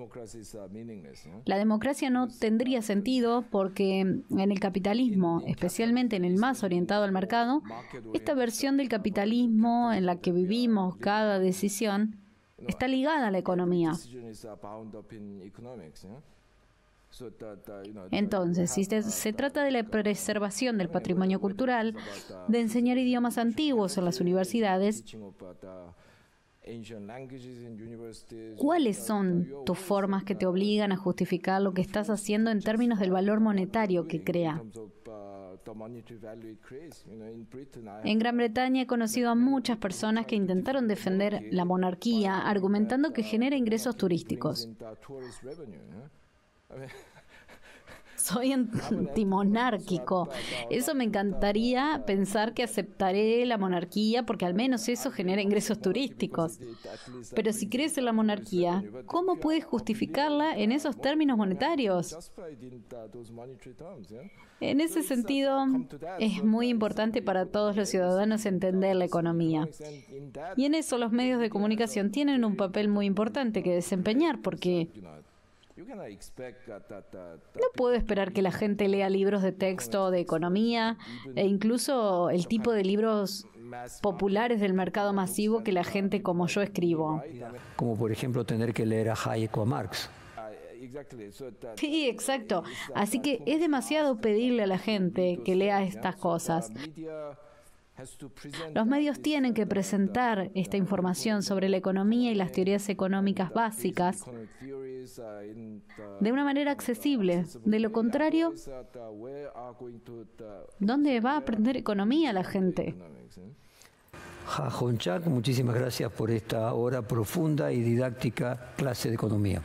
Speaker 2: la
Speaker 3: democracia no tendría sentido porque en el capitalismo, especialmente en el más orientado al mercado, esta versión del capitalismo en la que vivimos cada decisión está ligada a la economía.
Speaker 2: Entonces, si se trata de la
Speaker 3: preservación del patrimonio cultural, de enseñar idiomas antiguos en las universidades, ¿Cuáles son tus formas que te obligan a justificar lo que estás haciendo en términos del valor monetario que crea?
Speaker 2: En Gran Bretaña
Speaker 3: he conocido a muchas personas que intentaron defender la monarquía argumentando que genera ingresos turísticos soy antimonárquico. Ah, eso me encantaría pensar que aceptaré la monarquía porque al menos eso genera ingresos turísticos. Pero si crees en la monarquía, ¿cómo puedes justificarla en esos términos monetarios? En ese sentido, es muy importante para todos los ciudadanos entender la economía. Y en eso los medios de comunicación tienen un papel muy importante que desempeñar porque
Speaker 2: no
Speaker 3: puedo esperar que la gente lea libros de texto, de economía e incluso el tipo de libros populares del mercado masivo que la gente como yo escribo.
Speaker 1: Como por ejemplo tener que leer a Hayek o a Marx.
Speaker 2: Ah, eh, sí, exacto.
Speaker 3: Así que es demasiado pedirle a la
Speaker 2: gente que lea estas cosas. Los medios
Speaker 3: tienen que uh, presentar esta información sobre la economía y las teorías económicas uh, básicas
Speaker 2: uh, de una manera accesible. De lo contrario, ¿dónde va a aprender economía la gente?
Speaker 1: Honchak, eh? muchísimas gracias por esta hora profunda y didáctica clase de economía.